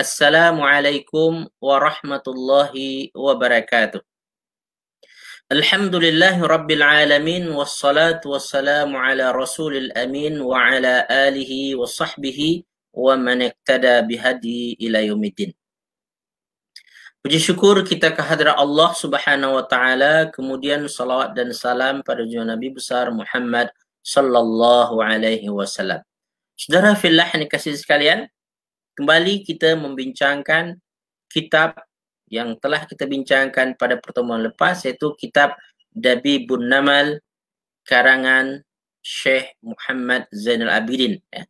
Assalamualaikum warahmatullahi wabarakatuh. Alhamdulillahi rabbil alamin wassalatu wassalamu ala rasulil amin wa ala alihi wa sahbihi wa man iqtada bihadi ila yaumiddin. Puji syukur kita ke hadirat Allah Subhanahu wa taala kemudian salawat dan salam pada junjungan Nabi besar Muhammad sallallahu alaihi wasallam. Saudara fillah yang kasih sekalian, kembali kita membincangkan kitab yang telah kita bincangkan pada pertemuan lepas yaitu kitab Dabi Bun karangan Syekh Muhammad Zainal Abidin ya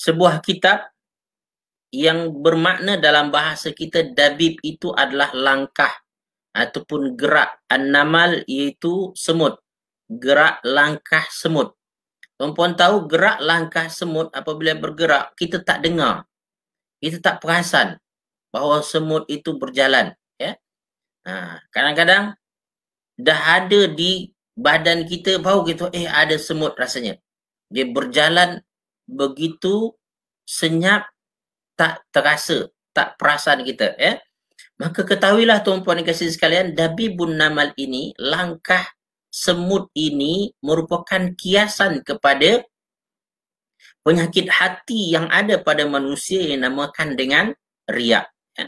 sebuah kitab yang bermakna dalam bahasa kita dabib itu adalah langkah ataupun gerak annamal iaitu semut gerak langkah semut Tuan-puan tahu gerak langkah semut apabila bergerak kita tak dengar kita tak perasan bahawa semut itu berjalan ya ha, kadang-kadang dah ada di badan kita bau kita eh ada semut rasanya dia berjalan begitu senyap tak terasa tak perasan kita ya maka ketahuilah tuan-tuan dan kasih sekalian dabi bun ini langkah semut ini merupakan kiasan kepada penyakit hati yang ada pada manusia yang namakan dengan riak. Ya.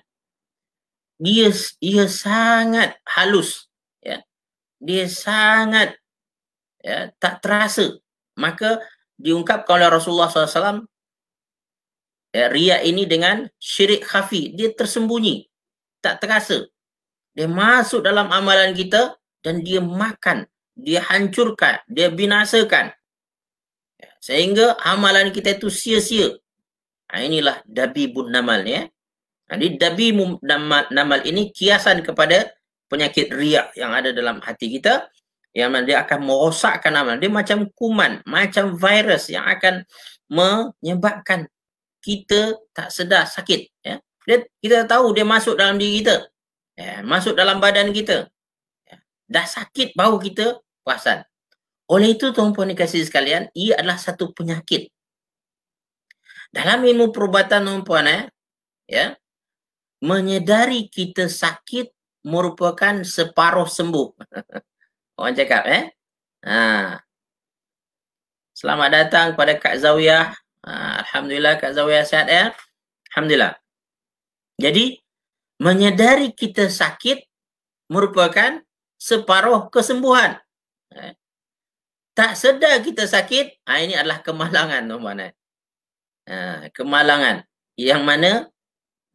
Dia, dia sangat halus. Ya. Dia sangat ya, tak terasa. Maka diungkapkan oleh Rasulullah SAW ya, riak ini dengan syirik khafi. Dia tersembunyi. Tak terasa. Dia masuk dalam amalan kita dan dia makan. Dia hancurkan. Dia binasakan. Ya, sehingga amalan kita itu sia-sia. Nah, ha, inilah dabi bun namal. Ya. Jadi ha, dabi namal, namal ini kiasan kepada penyakit riak yang ada dalam hati kita yang mana dia akan merosakkan amalan. Dia macam kuman, macam virus yang akan menyebabkan kita tak sedar sakit. Ya. Dia, kita tahu dia masuk dalam diri kita. Ya, masuk dalam badan kita. Ya. Dah sakit baru kita perasan. Oleh itu, tuan-puan dikasih sekalian, ia adalah satu penyakit. Dalam ilmu perubatan, tuan-puan, eh, ya, menyedari kita sakit merupakan separuh sembuh. Orang cakap eh. Ha. Selamat datang kepada Kak Zawiyah. Ha. Alhamdulillah Kak Zawiyah sihat eh. Alhamdulillah. Jadi menyedari kita sakit merupakan separuh kesembuhan. Eh. Tak sedar kita sakit, ha, ini adalah kemalangan tuan Eh. Ha, kemalangan yang mana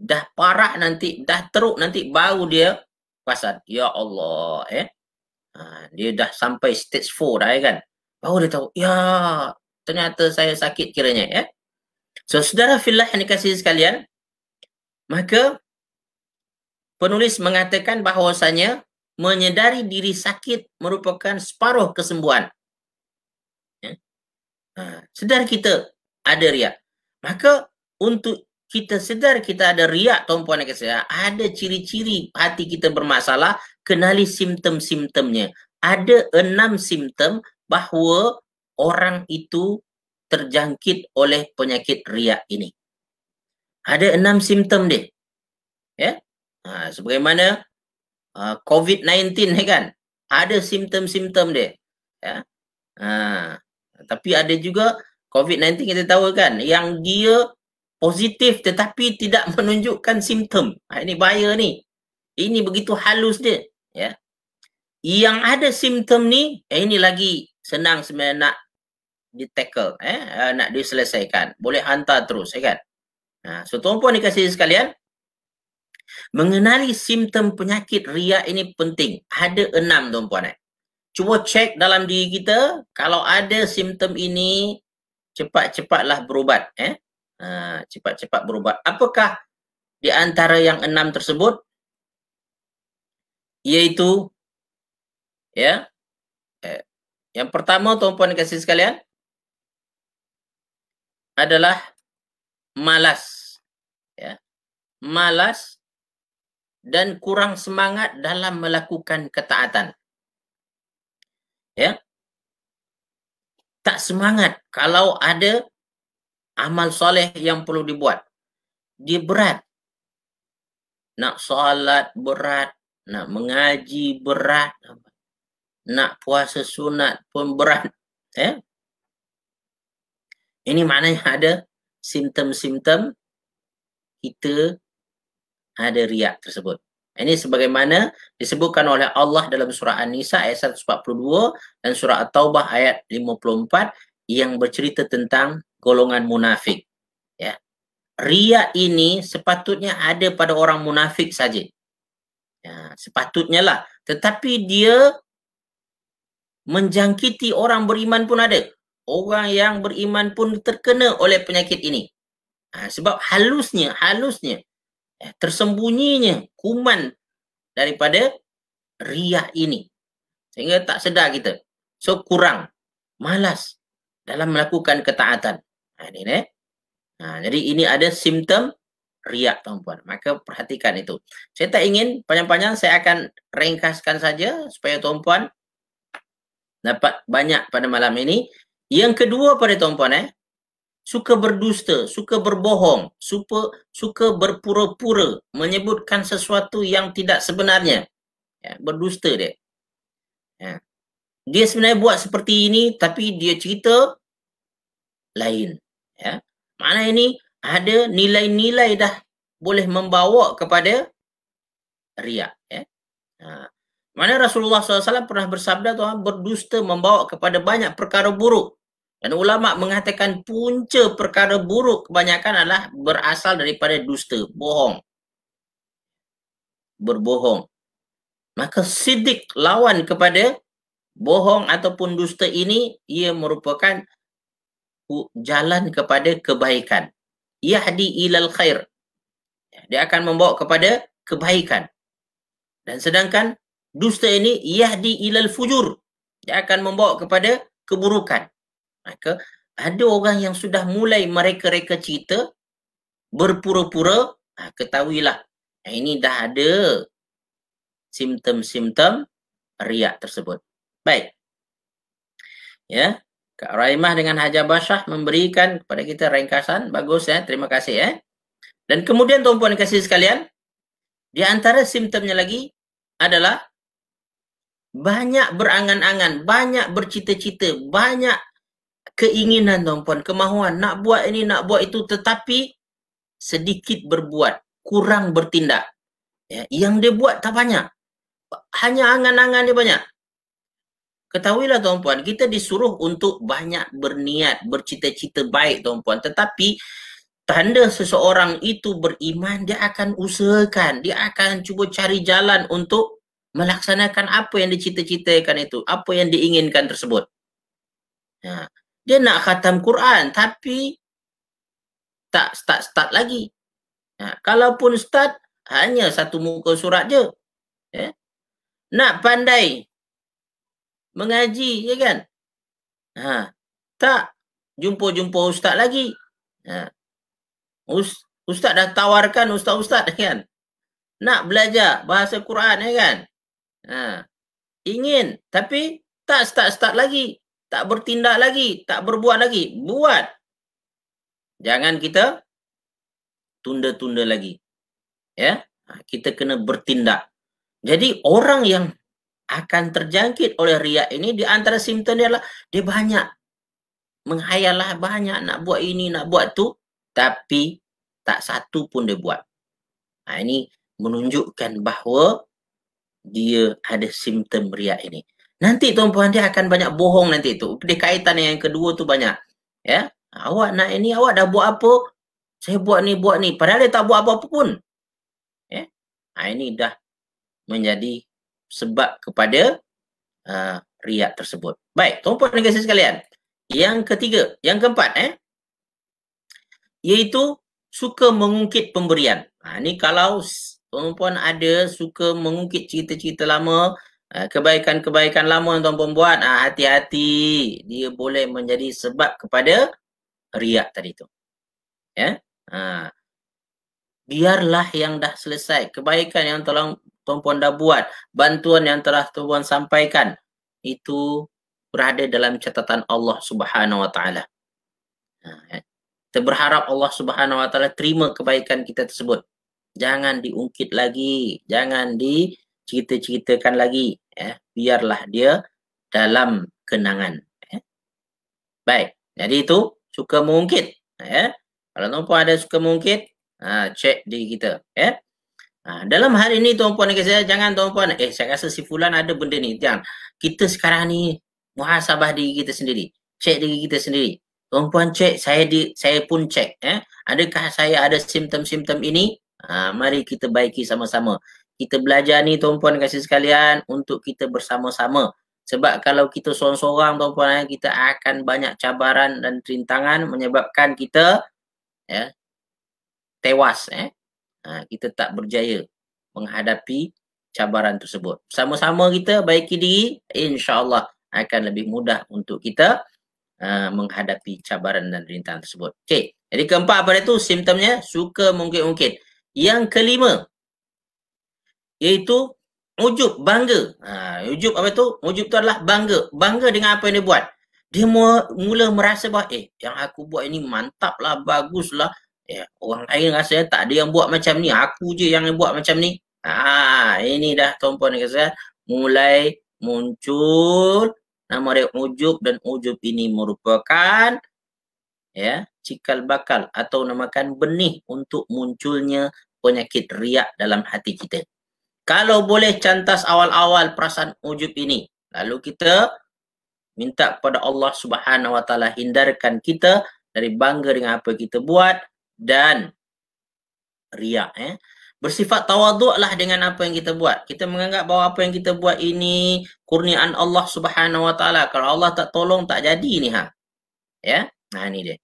dah parah nanti, dah teruk nanti baru dia pasal. Ya Allah. Eh. Ha, dia dah sampai stage 4 dah ya kan. Baru dia tahu, ya ternyata saya sakit kiranya. Ya? So, saudara filah yang dikasih sekalian, maka penulis mengatakan bahawasanya menyedari diri sakit merupakan separuh kesembuhan. Ya? Ha, sedar kita ada riak. Maka untuk kita sedar kita ada riak tuan-puan dan kesehatan, ada ciri-ciri hati kita bermasalah kenali simptom-simptomnya. Ada enam simptom bahawa orang itu terjangkit oleh penyakit riak ini. Ada enam simptom dia. Ya? Ha, sebagaimana uh, ha, COVID-19 ni kan? Ada simptom-simptom dia. Ya? Ha, tapi ada juga COVID-19 kita tahu kan? Yang dia positif tetapi tidak menunjukkan simptom. Ha, ini bahaya ni. Ini begitu halus dia ya yang ada simptom ni eh, ini lagi senang sebenarnya nak di tackle eh, eh nak diselesaikan boleh hantar terus ya kan nah ha, so tuan-puan dikasih sekalian mengenali simptom penyakit riak ini penting ada enam tuan-puan eh. cuba cek dalam diri kita kalau ada simptom ini cepat-cepatlah berubat eh ha, cepat-cepat berubat apakah di antara yang enam tersebut yaitu ya eh, yang pertama tuan puan kasih sekalian adalah malas ya malas dan kurang semangat dalam melakukan ketaatan ya tak semangat kalau ada amal soleh yang perlu dibuat dia berat nak solat berat nak mengaji berat nak puasa sunat pun berat ya eh? ini maknanya ada simptom-simptom kita ada riak tersebut ini sebagaimana disebutkan oleh Allah dalam surah An-Nisa ayat 142 dan surah At-Taubah ayat 54 yang bercerita tentang golongan munafik. Ya. riak ini sepatutnya ada pada orang munafik saja. Ya, sepatutnya lah. Tetapi dia menjangkiti orang beriman pun ada. Orang yang beriman pun terkena oleh penyakit ini. Ha, sebab halusnya, halusnya, ya, tersembunyinya kuman daripada riak ini. Sehingga tak sedar kita. So, kurang. Malas dalam melakukan ketaatan. Ha, ini, eh? ha, jadi ini ada simptom riak tuan-puan. Maka perhatikan itu. Saya tak ingin panjang-panjang saya akan ringkaskan saja supaya tuan-puan dapat banyak pada malam ini. Yang kedua pada tuan-puan eh suka berdusta, suka berbohong, suka suka berpura-pura menyebutkan sesuatu yang tidak sebenarnya. Ya, berdusta dia. Ya. Dia sebenarnya buat seperti ini tapi dia cerita lain. Ya. Mana ini ada nilai-nilai dah boleh membawa kepada riak. Ya. Ha. Mana Rasulullah SAW pernah bersabda tuan berdusta membawa kepada banyak perkara buruk. Dan ulama mengatakan punca perkara buruk kebanyakan adalah berasal daripada dusta, bohong. Berbohong. Maka sidik lawan kepada bohong ataupun dusta ini ia merupakan jalan kepada kebaikan yahdi ilal khair. Dia akan membawa kepada kebaikan. Dan sedangkan dusta ini yahdi ilal fujur. Dia akan membawa kepada keburukan. Maka ada orang yang sudah mulai mereka-reka cerita berpura-pura, ah, ketahuilah. ini dah ada simptom-simptom riak tersebut. Baik. Ya, Kak Raimah dengan Hajar Basah memberikan kepada kita ringkasan. Bagus ya. Terima kasih ya. Dan kemudian tuan-tuan kasih sekalian. Di antara simptomnya lagi adalah banyak berangan-angan, banyak bercita-cita, banyak keinginan tuan-tuan, kemahuan nak buat ini, nak buat itu tetapi sedikit berbuat, kurang bertindak. Ya, yang dia buat tak banyak. Hanya angan-angan dia banyak. Ketahuilah tuan-puan, kita disuruh untuk banyak berniat, bercita-cita baik tuan-puan. Tetapi tanda seseorang itu beriman, dia akan usahakan, dia akan cuba cari jalan untuk melaksanakan apa yang dicita-citakan itu, apa yang diinginkan tersebut. Ya. Dia nak khatam Quran tapi tak start-start lagi. Ya. Kalaupun start, hanya satu muka surat je. Ya. Nak pandai mengaji ya kan. Ha. Tak jumpa-jumpa ustaz lagi. Ha. Ustaz dah tawarkan ustaz-ustaz kan. Nak belajar bahasa Quran ya kan. Ha. Ingin tapi tak start-start lagi. Tak bertindak lagi. Tak berbuat lagi. Buat. Jangan kita tunda-tunda lagi. Ya. Ha, kita kena bertindak. Jadi orang yang akan terjangkit oleh ria ini di antara simptomnya adalah dia banyak menghayalah banyak nak buat ini nak buat tu tapi tak satu pun dia buat. Ha, ini menunjukkan bahawa dia ada simptom ria ini. Nanti tuan-puan dia akan banyak bohong nanti tu. Dia kaitan yang kedua tu banyak. Ya. Awak nak ini, awak dah buat apa? Saya buat ni, buat ni. Padahal dia tak buat apa-apa pun. Ya. Ha, ini dah menjadi sebab kepada uh, riak tersebut. Baik, tuan-tuan dan kasih sekalian. Yang ketiga, yang keempat eh. Iaitu suka mengungkit pemberian. Ha, ini kalau tuan-tuan ada suka mengungkit cerita-cerita lama, eh, kebaikan-kebaikan lama yang tuan-tuan buat, ha, hati-hati. Dia boleh menjadi sebab kepada riak tadi tu. Ya? Ha. Biarlah yang dah selesai. Kebaikan yang tolong tuan-puan dah buat, bantuan yang telah tuan-puan sampaikan itu berada dalam catatan Allah Subhanahu Wa Taala. Ha, ya. Kita berharap Allah Subhanahu Wa Taala terima kebaikan kita tersebut. Jangan diungkit lagi, jangan diceritakan lagi. Eh, biarlah dia dalam kenangan. Eh. Baik, jadi itu suka mengungkit. Eh. Kalau tuan-puan ada suka mengungkit, ha, check diri kita. Eh. Ha, dalam hari ini tuan-puan kata saya, jangan tuan-puan, eh saya rasa si Fulan ada benda ni. Jangan. Kita sekarang ni muhasabah diri kita sendiri. Cek diri kita sendiri. Tuan-puan cek, saya di, saya pun cek. Eh. Ya. Adakah saya ada simptom-simptom ini? Ha, mari kita baiki sama-sama. Kita belajar ni tuan-puan kasih ya, sekalian untuk kita bersama-sama. Sebab kalau kita seorang-seorang tuan-puan, eh, kita akan banyak cabaran dan rintangan menyebabkan kita ya, eh, tewas. Eh ha, kita tak berjaya menghadapi cabaran tersebut. Sama-sama kita baiki diri, insya-Allah akan lebih mudah untuk kita uh, menghadapi cabaran dan rintangan tersebut. Okey. Jadi keempat apa itu? Simptomnya suka mungkin-mungkin. Yang kelima iaitu ujub bangga. Ha, ujub apa itu? Ujub tu adalah bangga. Bangga dengan apa yang dia buat. Dia mula, mula merasa bahawa eh yang aku buat ini mantap lah, bagus lah. Ya, orang lain rasa tak ada yang buat macam ni, aku je yang buat macam ni. Ha, ini dah tuan-puan dan kawan mulai muncul nama dia ujub dan ujub ini merupakan ya, cikal bakal atau namakan benih untuk munculnya penyakit riak dalam hati kita. Kalau boleh cantas awal-awal perasaan ujub ini, lalu kita minta kepada Allah Subhanahu Wa Taala hindarkan kita dari bangga dengan apa kita buat, dan riak eh bersifat tawaduklah dengan apa yang kita buat kita menganggap bahawa apa yang kita buat ini kurniaan Allah Subhanahu wa taala kalau Allah tak tolong tak jadi ni ha ya nah ha, ni dia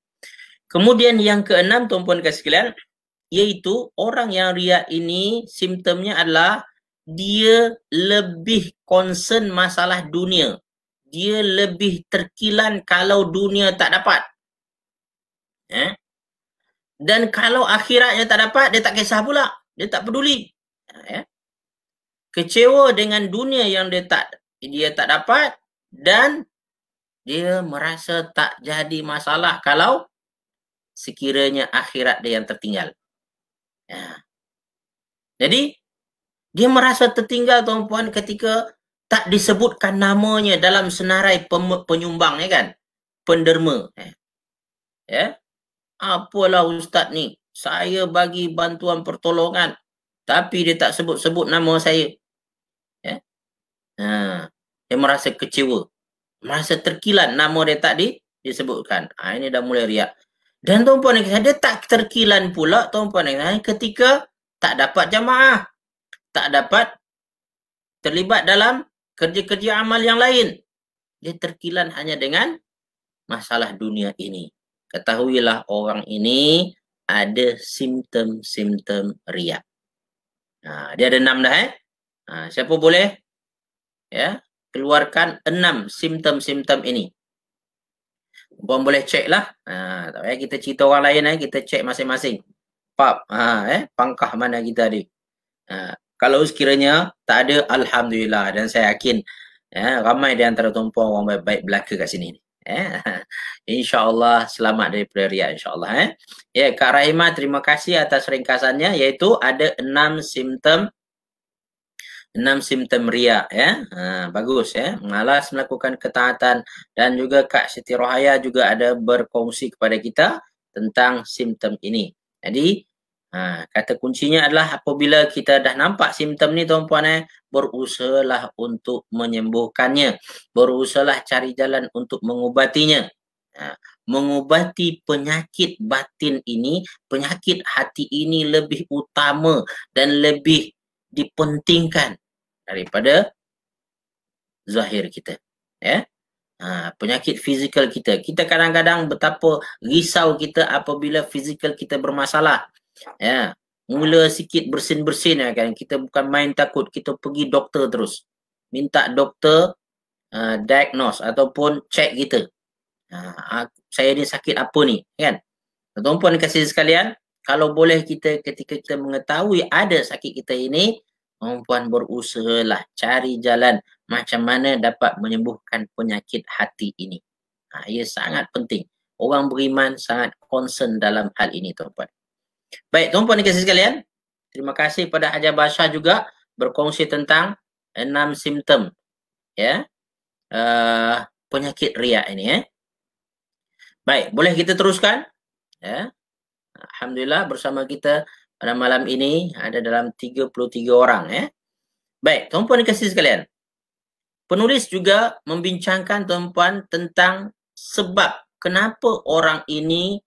kemudian yang keenam tuan-tuan dan sekalian iaitu orang yang riak ini simptomnya adalah dia lebih concern masalah dunia dia lebih terkilan kalau dunia tak dapat eh dan kalau akhiratnya tak dapat, dia tak kisah pula. Dia tak peduli. Ya. Kecewa dengan dunia yang dia tak dia tak dapat dan dia merasa tak jadi masalah kalau sekiranya akhirat dia yang tertinggal. Ya. Jadi, dia merasa tertinggal tuan-puan ketika tak disebutkan namanya dalam senarai penyumbang ya kan penderma ya, ya apalah ustaz ni saya bagi bantuan pertolongan tapi dia tak sebut-sebut nama saya ya ha dia merasa kecewa merasa terkilan nama dia tak di disebutkan ha ini dah mulai riak dan tuan-puan yang dia tak terkilan pula tuan-puan yang ketika tak dapat jamaah tak dapat terlibat dalam kerja-kerja amal yang lain dia terkilan hanya dengan masalah dunia ini ketahuilah orang ini ada simptom-simptom riak. Ha, dia ada enam dah eh. Ha, siapa boleh? Ya, keluarkan enam simptom-simptom ini. Puan boleh cek lah. Ha, tak payah kita cerita orang lain eh. Kita cek masing-masing. Pap, ha, eh, pangkah mana kita ni. Ha, kalau sekiranya tak ada, Alhamdulillah. Dan saya yakin ya, ramai di antara tumpuan orang baik-baik belaka kat sini ni. Eh? InsyaAllah selamat dari riak insyaAllah. Eh? Ya, Kak Rahimah terima kasih atas ringkasannya iaitu ada enam simptom enam simptom ria. ya. Ha, bagus ya. Malas melakukan ketaatan dan juga Kak Siti Rohaya juga ada berkongsi kepada kita tentang simptom ini. Jadi Ha, kata kuncinya adalah apabila kita dah nampak simptom ni tuan puan eh, berusahalah untuk menyembuhkannya. Berusahalah cari jalan untuk mengubatinya. Ha, mengubati penyakit batin ini, penyakit hati ini lebih utama dan lebih dipentingkan daripada zahir kita. Ya. Ha, penyakit fizikal kita. Kita kadang-kadang betapa risau kita apabila fizikal kita bermasalah ya mula sikit bersin-bersin ya kan kita bukan main takut kita pergi doktor terus minta doktor uh, diagnose ataupun check kita uh, saya ni sakit apa ni kan tuan-tuan kasih sekalian kalau boleh kita ketika kita mengetahui ada sakit kita ini tuan-tuan berusahalah cari jalan macam mana dapat menyembuhkan penyakit hati ini ha, ia sangat penting orang beriman sangat concern dalam hal ini tuan-tuan Baik, tuan-puan dan sekalian, terima kasih kepada Hajar Basyah juga berkongsi tentang enam simptom ya. Uh, penyakit riak ini eh. Baik, boleh kita teruskan? Ya. Alhamdulillah bersama kita pada malam ini ada dalam 33 orang ya. Baik, tuan-puan dan sekalian. Penulis juga membincangkan tuan-puan tentang sebab kenapa orang ini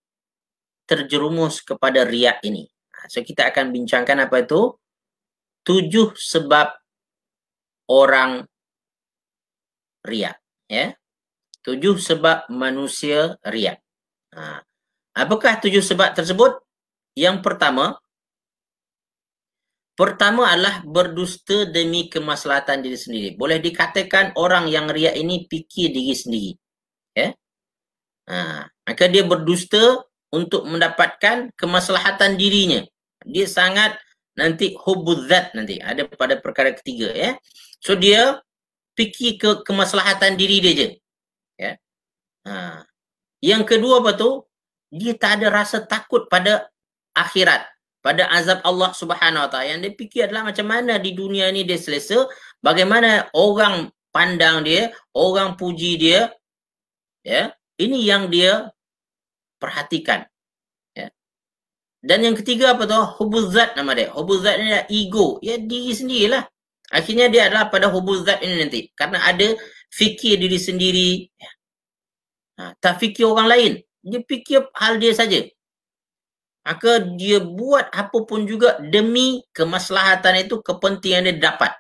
terjerumus kepada riak ini. Ha, so kita akan bincangkan apa itu tujuh sebab orang riak, ya. Tujuh sebab manusia riak. Ha. Apakah tujuh sebab tersebut? Yang pertama, pertama adalah berdusta demi kemaslahatan diri sendiri. Boleh dikatakan orang yang riak ini fikir diri sendiri. Ya. Ha. Maka dia berdusta untuk mendapatkan kemaslahatan dirinya. Dia sangat nanti hubuzat nanti ada pada perkara ketiga ya. So dia fikir ke kemaslahatan diri dia je. Ya. Ha. Yang kedua apa tu? Dia tak ada rasa takut pada akhirat, pada azab Allah Subhanahu Wa Taala. Yang dia fikir adalah macam mana di dunia ni dia selesa, bagaimana orang pandang dia, orang puji dia. Ya. Ini yang dia perhatikan. Ya. Dan yang ketiga apa tu? Hubuzat nama dia. Hubuzat ni adalah ego. Ya, diri sendirilah. Akhirnya dia adalah pada hubuzat ini nanti. Karena ada fikir diri sendiri. Ya. Ha, tak fikir orang lain. Dia fikir hal dia saja. Maka dia buat apapun juga demi kemaslahatan itu, kepentingan dia dapat.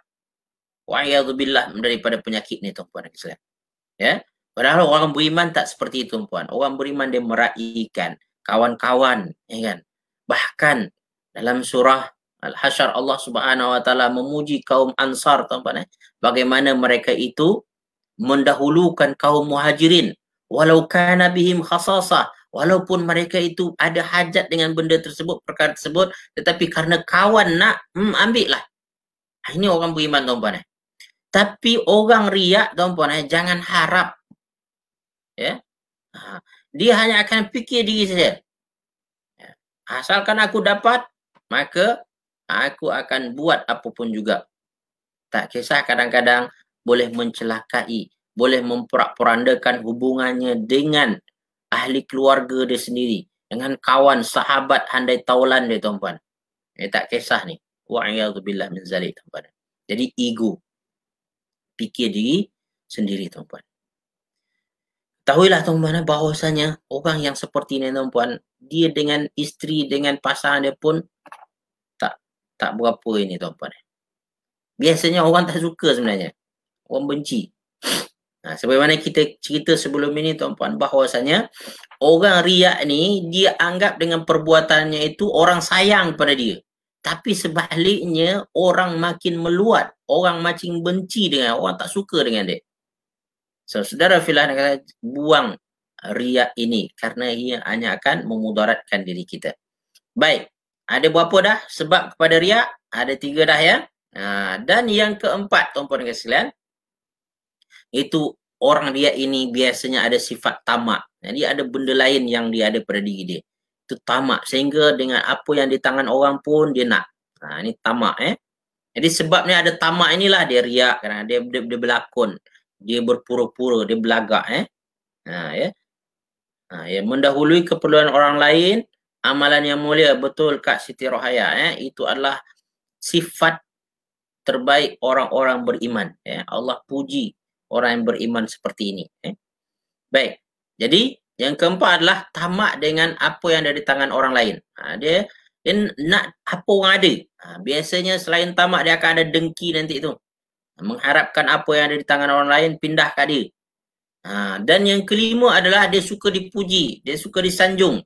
Wa'iyadzubillah daripada penyakit ni, Tuan Puan Ya. Padahal orang beriman tak seperti itu, tuan. Orang beriman dia meraihkan kawan-kawan, ya kan? Bahkan dalam surah al hasyr Allah Subhanahu wa taala memuji kaum Ansar, tuan-tuan, eh? bagaimana mereka itu mendahulukan kaum Muhajirin walau kana bihim khasasa walaupun mereka itu ada hajat dengan benda tersebut perkara tersebut tetapi kerana kawan nak hmm, ambil lah. ah, ini orang beriman tuan-tuan eh? tapi orang riak tuan-tuan eh? jangan harap ya ha. dia hanya akan fikir diri saja ya. asalkan aku dapat maka aku akan buat apapun juga tak kisah kadang-kadang boleh mencelakai boleh memperak-perandakan hubungannya dengan ahli keluarga dia sendiri dengan kawan sahabat handai taulan dia tuan-tuan dia tak kisah ni wa'iyadzubillah min zalik tuan-tuan jadi ego fikir diri sendiri tuan-tuan Tahuilah tuan-tuan eh, bahawasanya orang yang seperti ni tuan-puan, dia dengan isteri, dengan pasangan dia pun tak tak berapa ini tuan-puan. Eh. Biasanya orang tak suka sebenarnya. Orang benci. Nah, ha, sebagaimana kita cerita sebelum ini tuan-puan, bahawasanya orang riak ni dia anggap dengan perbuatannya itu orang sayang pada dia. Tapi sebaliknya orang makin meluat, orang makin benci dengan orang tak suka dengan dia. So, saudara filah nak kata, buang riak ini kerana ia hanya akan memudaratkan diri kita. Baik, ada berapa dah sebab kepada riak? Ada tiga dah ya. Ha, dan yang keempat, tuan-puan dan sekalian, itu orang riak ini biasanya ada sifat tamak. Jadi ada benda lain yang dia ada pada diri dia. Itu tamak. Sehingga dengan apa yang di tangan orang pun dia nak. Ha, ini tamak eh. Jadi sebabnya ada tamak inilah dia riak kerana dia, dia, dia berlakon dia berpura-pura dia belagak eh ha ya ha ya mendahului keperluan orang lain amalan yang mulia betul kak Siti Rohaya eh itu adalah sifat terbaik orang-orang beriman ya eh? Allah puji orang yang beriman seperti ini eh baik jadi yang keempat adalah tamak dengan apa yang ada di tangan orang lain ha, dia dia nak apa orang ada. Ha, biasanya selain tamak dia akan ada dengki nanti tu mengharapkan apa yang ada di tangan orang lain pindah kat dia. Ha, dan yang kelima adalah dia suka dipuji, dia suka disanjung.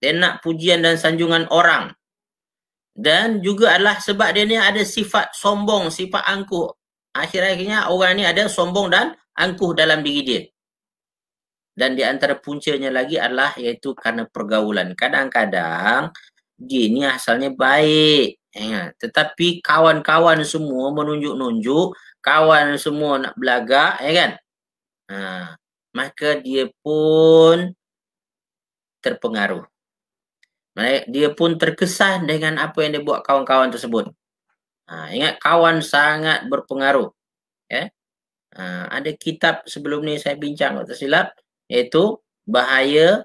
Dia nak pujian dan sanjungan orang. Dan juga adalah sebab dia ni ada sifat sombong, sifat angkuh. Akhir-akhirnya orang ni ada sombong dan angkuh dalam diri dia. Dan di antara puncanya lagi adalah iaitu karena pergaulan. Kadang-kadang dia ni asalnya baik. Ya, tetapi kawan-kawan semua menunjuk-nunjuk, kawan semua nak belagak, ya kan? Ha, maka dia pun terpengaruh. Dia pun terkesan dengan apa yang dia buat kawan-kawan tersebut. Ha, ingat kawan sangat berpengaruh. Ya? Ha, ada kitab sebelum ni saya bincang kalau tersilap iaitu bahaya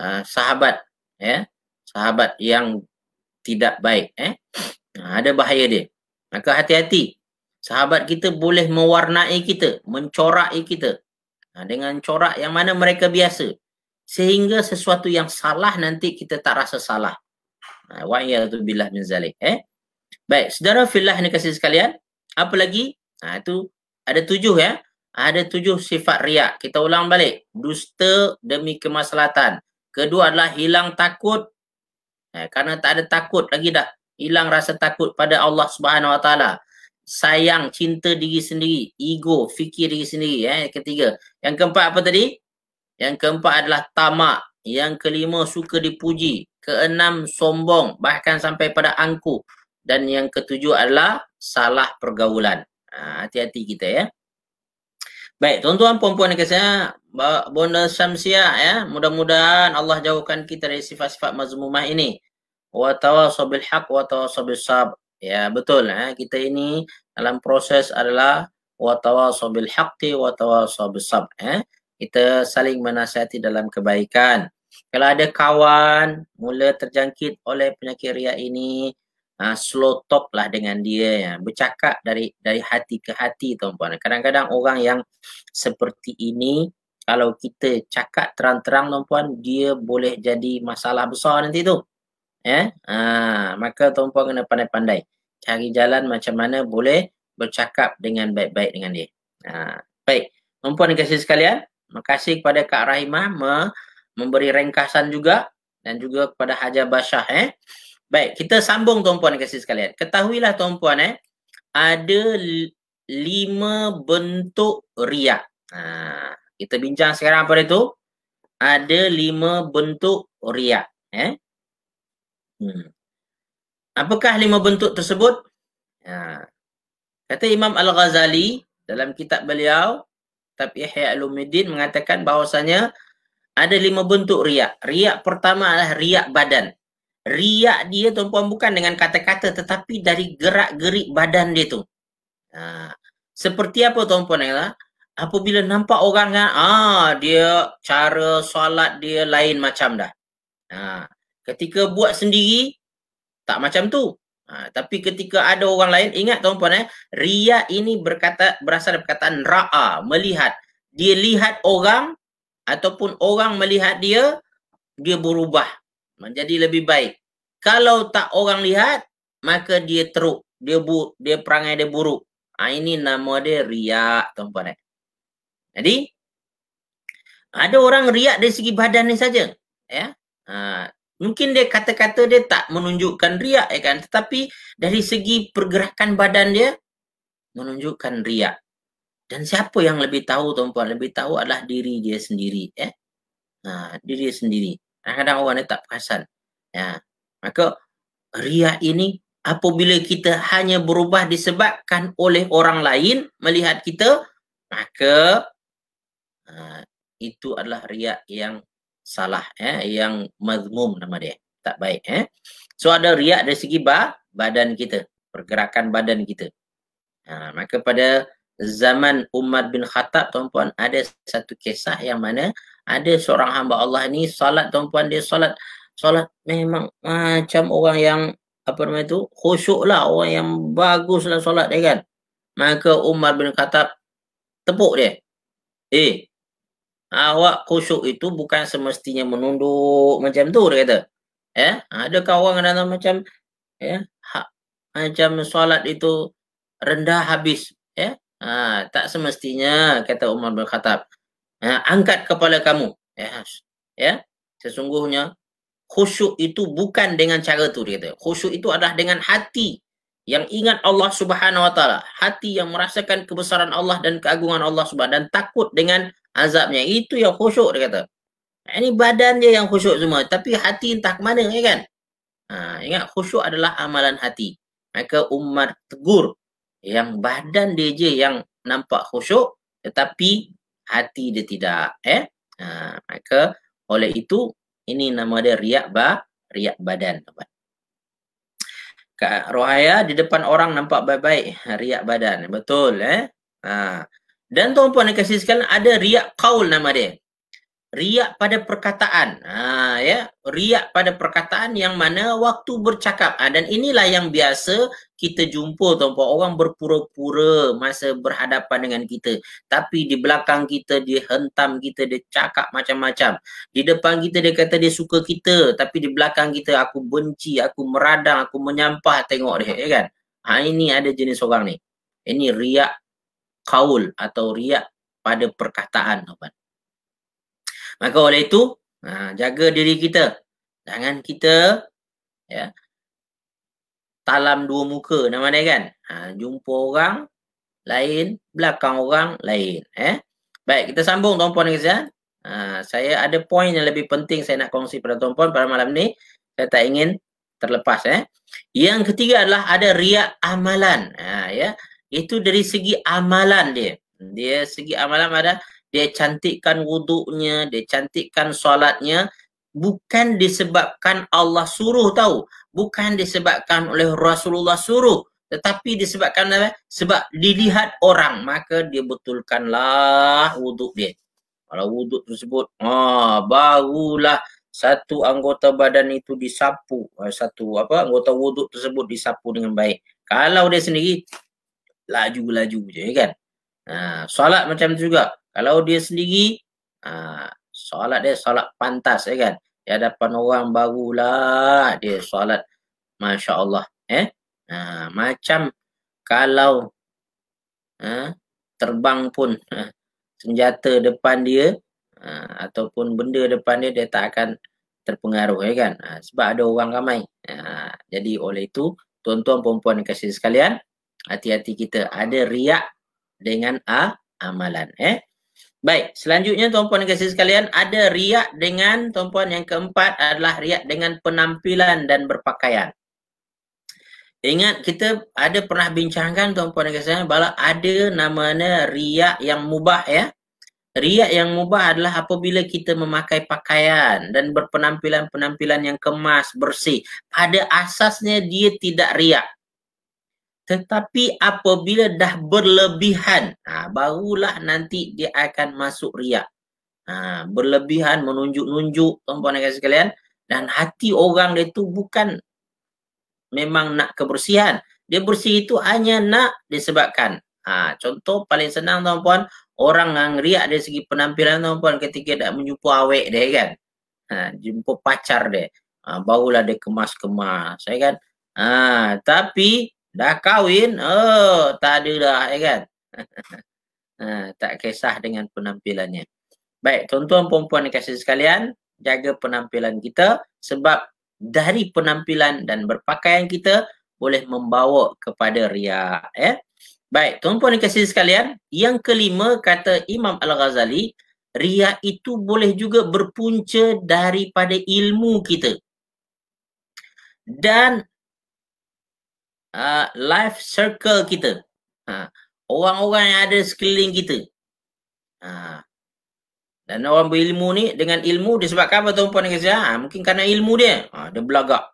uh, sahabat ya sahabat yang tidak baik eh ha, ada bahaya dia maka hati-hati sahabat kita boleh mewarnai kita mencorai kita ha, dengan corak yang mana mereka biasa sehingga sesuatu yang salah nanti kita tak rasa salah wa ya tu zalik eh baik saudara fillah ni kasih sekalian apa lagi ha itu ada tujuh ya ada tujuh sifat riak kita ulang balik dusta demi kemaslahatan kedua adalah hilang takut eh, kerana tak ada takut lagi dah hilang rasa takut pada Allah Subhanahu Wa Taala sayang cinta diri sendiri ego fikir diri sendiri eh ketiga yang keempat apa tadi yang keempat adalah tamak yang kelima suka dipuji keenam sombong bahkan sampai pada angku dan yang ketujuh adalah salah pergaulan ha, hati-hati kita ya Baik, tuan-tuan, puan-puan bonda syamsiah ya mudah-mudahan Allah jauhkan kita dari sifat-sifat mazmumah ini wa tawassaw bil haq wa tawassaw sab ya betul ya kita ini dalam proses adalah wa tawassaw bil haqqi wa tawassaw sab ya kita saling menasihati dalam kebaikan kalau ada kawan mula terjangkit oleh penyakit ria ini Ha, slow talk lah dengan dia ya. Bercakap dari dari hati ke hati tuan-tuan. Kadang-kadang orang yang seperti ini kalau kita cakap terang-terang tuan-puan dia boleh jadi masalah besar nanti tu ya eh? ha, maka tuan-puan kena pandai-pandai cari jalan macam mana boleh bercakap dengan baik-baik dengan dia ha, baik tuan-puan dan kasih sekalian terima kasih kepada Kak Rahimah me- memberi ringkasan juga dan juga kepada Haja Bashah eh baik kita sambung tuan-puan dan kasih sekalian ketahuilah tuan-puan eh ada lima bentuk riak ha, kita bincang sekarang apa dia tu ada lima bentuk ria. eh hmm. apakah lima bentuk tersebut ha. kata Imam Al-Ghazali dalam kitab beliau tapi Ihya al mengatakan bahawasanya ada lima bentuk riak. Riak pertama adalah riak badan. Riak dia tuan-puan bukan dengan kata-kata tetapi dari gerak-gerik badan dia tu. Ha. Seperti apa tuan-puan? Ya? apabila nampak orang kan ah dia cara solat dia lain macam dah. Ha ketika buat sendiri tak macam tu. Ha tapi ketika ada orang lain ingat tuan-tuan eh riya ini berkata berasal dari perkataan raa melihat. Dia lihat orang ataupun orang melihat dia dia berubah menjadi lebih baik. Kalau tak orang lihat maka dia teruk, dia bu, dia perangai dia buruk. Ha, ini nama dia riak, tuan-tuan. Eh. Jadi ada orang riak dari segi badan ni saja. Ya. Ha, mungkin dia kata-kata dia tak menunjukkan riak ya kan tetapi dari segi pergerakan badan dia menunjukkan riak dan siapa yang lebih tahu tuan-tuan lebih tahu adalah diri dia sendiri ya ha, diri dia sendiri kadang-kadang orang dia tak perasan ya maka riak ini apabila kita hanya berubah disebabkan oleh orang lain melihat kita maka Ah, itu adalah riak yang salah eh yang mazmum nama dia tak baik eh so ada riak dari segi ba, badan kita pergerakan badan kita ha, maka pada zaman Umar bin Khattab tuan-puan ada satu kisah yang mana ada seorang hamba Allah ni solat tuan-puan dia solat solat memang macam orang yang apa nama itu khusyuk lah orang yang baguslah solat dia kan maka Umar bin Khattab tepuk dia eh awak khusyuk itu bukan semestinya menunduk macam tu dia kata. Ya, ada kawan kena macam ya, ha, macam solat itu rendah habis, ya. Ha, tak semestinya kata Umar bin Khattab. Ya, angkat kepala kamu. Ya. Ya. Sesungguhnya khusyuk itu bukan dengan cara tu dia kata. Khusyuk itu adalah dengan hati yang ingat Allah Subhanahu wa taala, hati yang merasakan kebesaran Allah dan keagungan Allah Subhanahu dan takut dengan azabnya. Itu yang khusyuk dia kata. Ini badan dia yang khusyuk semua, tapi hati entah ke mana ya kan? Ha, ingat khusyuk adalah amalan hati. Maka umat tegur yang badan dia je yang nampak khusyuk tetapi hati dia tidak eh ha, maka oleh itu ini nama dia riak ba riak badan teman Kak Rohaya di depan orang nampak baik-baik ha, riak badan. Betul eh. Ha. Dan tuan-puan dan kasih sekalian ada riak kaul nama dia riak pada perkataan ha ya riak pada perkataan yang mana waktu bercakap ha, dan inilah yang biasa kita jumpa tuan-tuan orang berpura-pura masa berhadapan dengan kita tapi di belakang kita dia hentam kita dia cakap macam-macam di depan kita dia kata dia suka kita tapi di belakang kita aku benci aku meradang aku menyampah tengok dia ya kan ha ini ada jenis orang ni ini riak kaul atau riak pada perkataan tuan-tuan Maka oleh itu, ha, jaga diri kita. Jangan kita ya, talam dua muka nama dia kan. Ha, jumpa orang lain, belakang orang lain. Eh? Baik, kita sambung tuan-puan dan kisah. Ha, saya ada poin yang lebih penting saya nak kongsi pada tuan-puan pada malam ni. Saya tak ingin terlepas. Eh? Yang ketiga adalah ada riak amalan. Ha, ya? Itu dari segi amalan dia. Dia segi amalan ada dia cantikkan wuduknya, dia cantikkan solatnya bukan disebabkan Allah suruh tahu, bukan disebabkan oleh Rasulullah suruh, tetapi disebabkan apa? Sebab dilihat orang, maka dia betulkanlah wuduk dia. Kalau wuduk tersebut, ah, barulah satu anggota badan itu disapu, ah, satu apa anggota wuduk tersebut disapu dengan baik. Kalau dia sendiri, laju-laju je kan. Ha, solat macam tu juga. Kalau dia sendiri, ha, solat dia solat pantas, ya eh, kan? Di hadapan orang barulah dia solat. Masya Allah. Eh? Ya? Ah, ha, macam kalau ha, terbang pun ha, senjata depan dia ha, ataupun benda depan dia, dia tak akan terpengaruh, ya eh, kan? Ha, sebab ada orang ramai. Ha, jadi oleh itu, tuan-tuan, perempuan yang kasih sekalian, hati-hati kita ada riak dengan A, amalan. Eh? Ya? Baik, selanjutnya tuan-puan dan kasih sekalian, ada riak dengan tuan-puan yang keempat adalah riak dengan penampilan dan berpakaian. Ingat kita ada pernah bincangkan tuan-puan dan kasih sekalian bahawa ada namanya riak yang mubah ya. Riak yang mubah adalah apabila kita memakai pakaian dan berpenampilan-penampilan yang kemas, bersih. Pada asasnya dia tidak riak. Tetapi apabila dah berlebihan, ha, barulah nanti dia akan masuk riak. Ha, berlebihan menunjuk-nunjuk tuan-tuan dan sekalian dan hati orang dia tu bukan memang nak kebersihan. Dia bersih itu hanya nak disebabkan. Ha, contoh paling senang tuan-tuan, orang yang riak dari segi penampilan tuan-tuan ketika dah menjumpa awek dia kan. Ha, jumpa pacar dia. Ha, barulah dia kemas-kemas. Saya kan. Ha, tapi Dah kahwin, oh, tak ada dah, ya kan? ha, tak kisah dengan penampilannya. Baik, tuan-tuan perempuan dikasih sekalian, jaga penampilan kita sebab dari penampilan dan berpakaian kita boleh membawa kepada ria. Ya? Baik, tuan-tuan dikasih sekalian, yang kelima kata Imam Al-Ghazali, ria itu boleh juga berpunca daripada ilmu kita. Dan uh, life circle kita. Uh, orang-orang yang ada sekeliling kita. Uh, dan orang berilmu ni dengan ilmu disebabkan apa tuan-puan kata, ha, mungkin kerana ilmu dia, ha, dia belagak.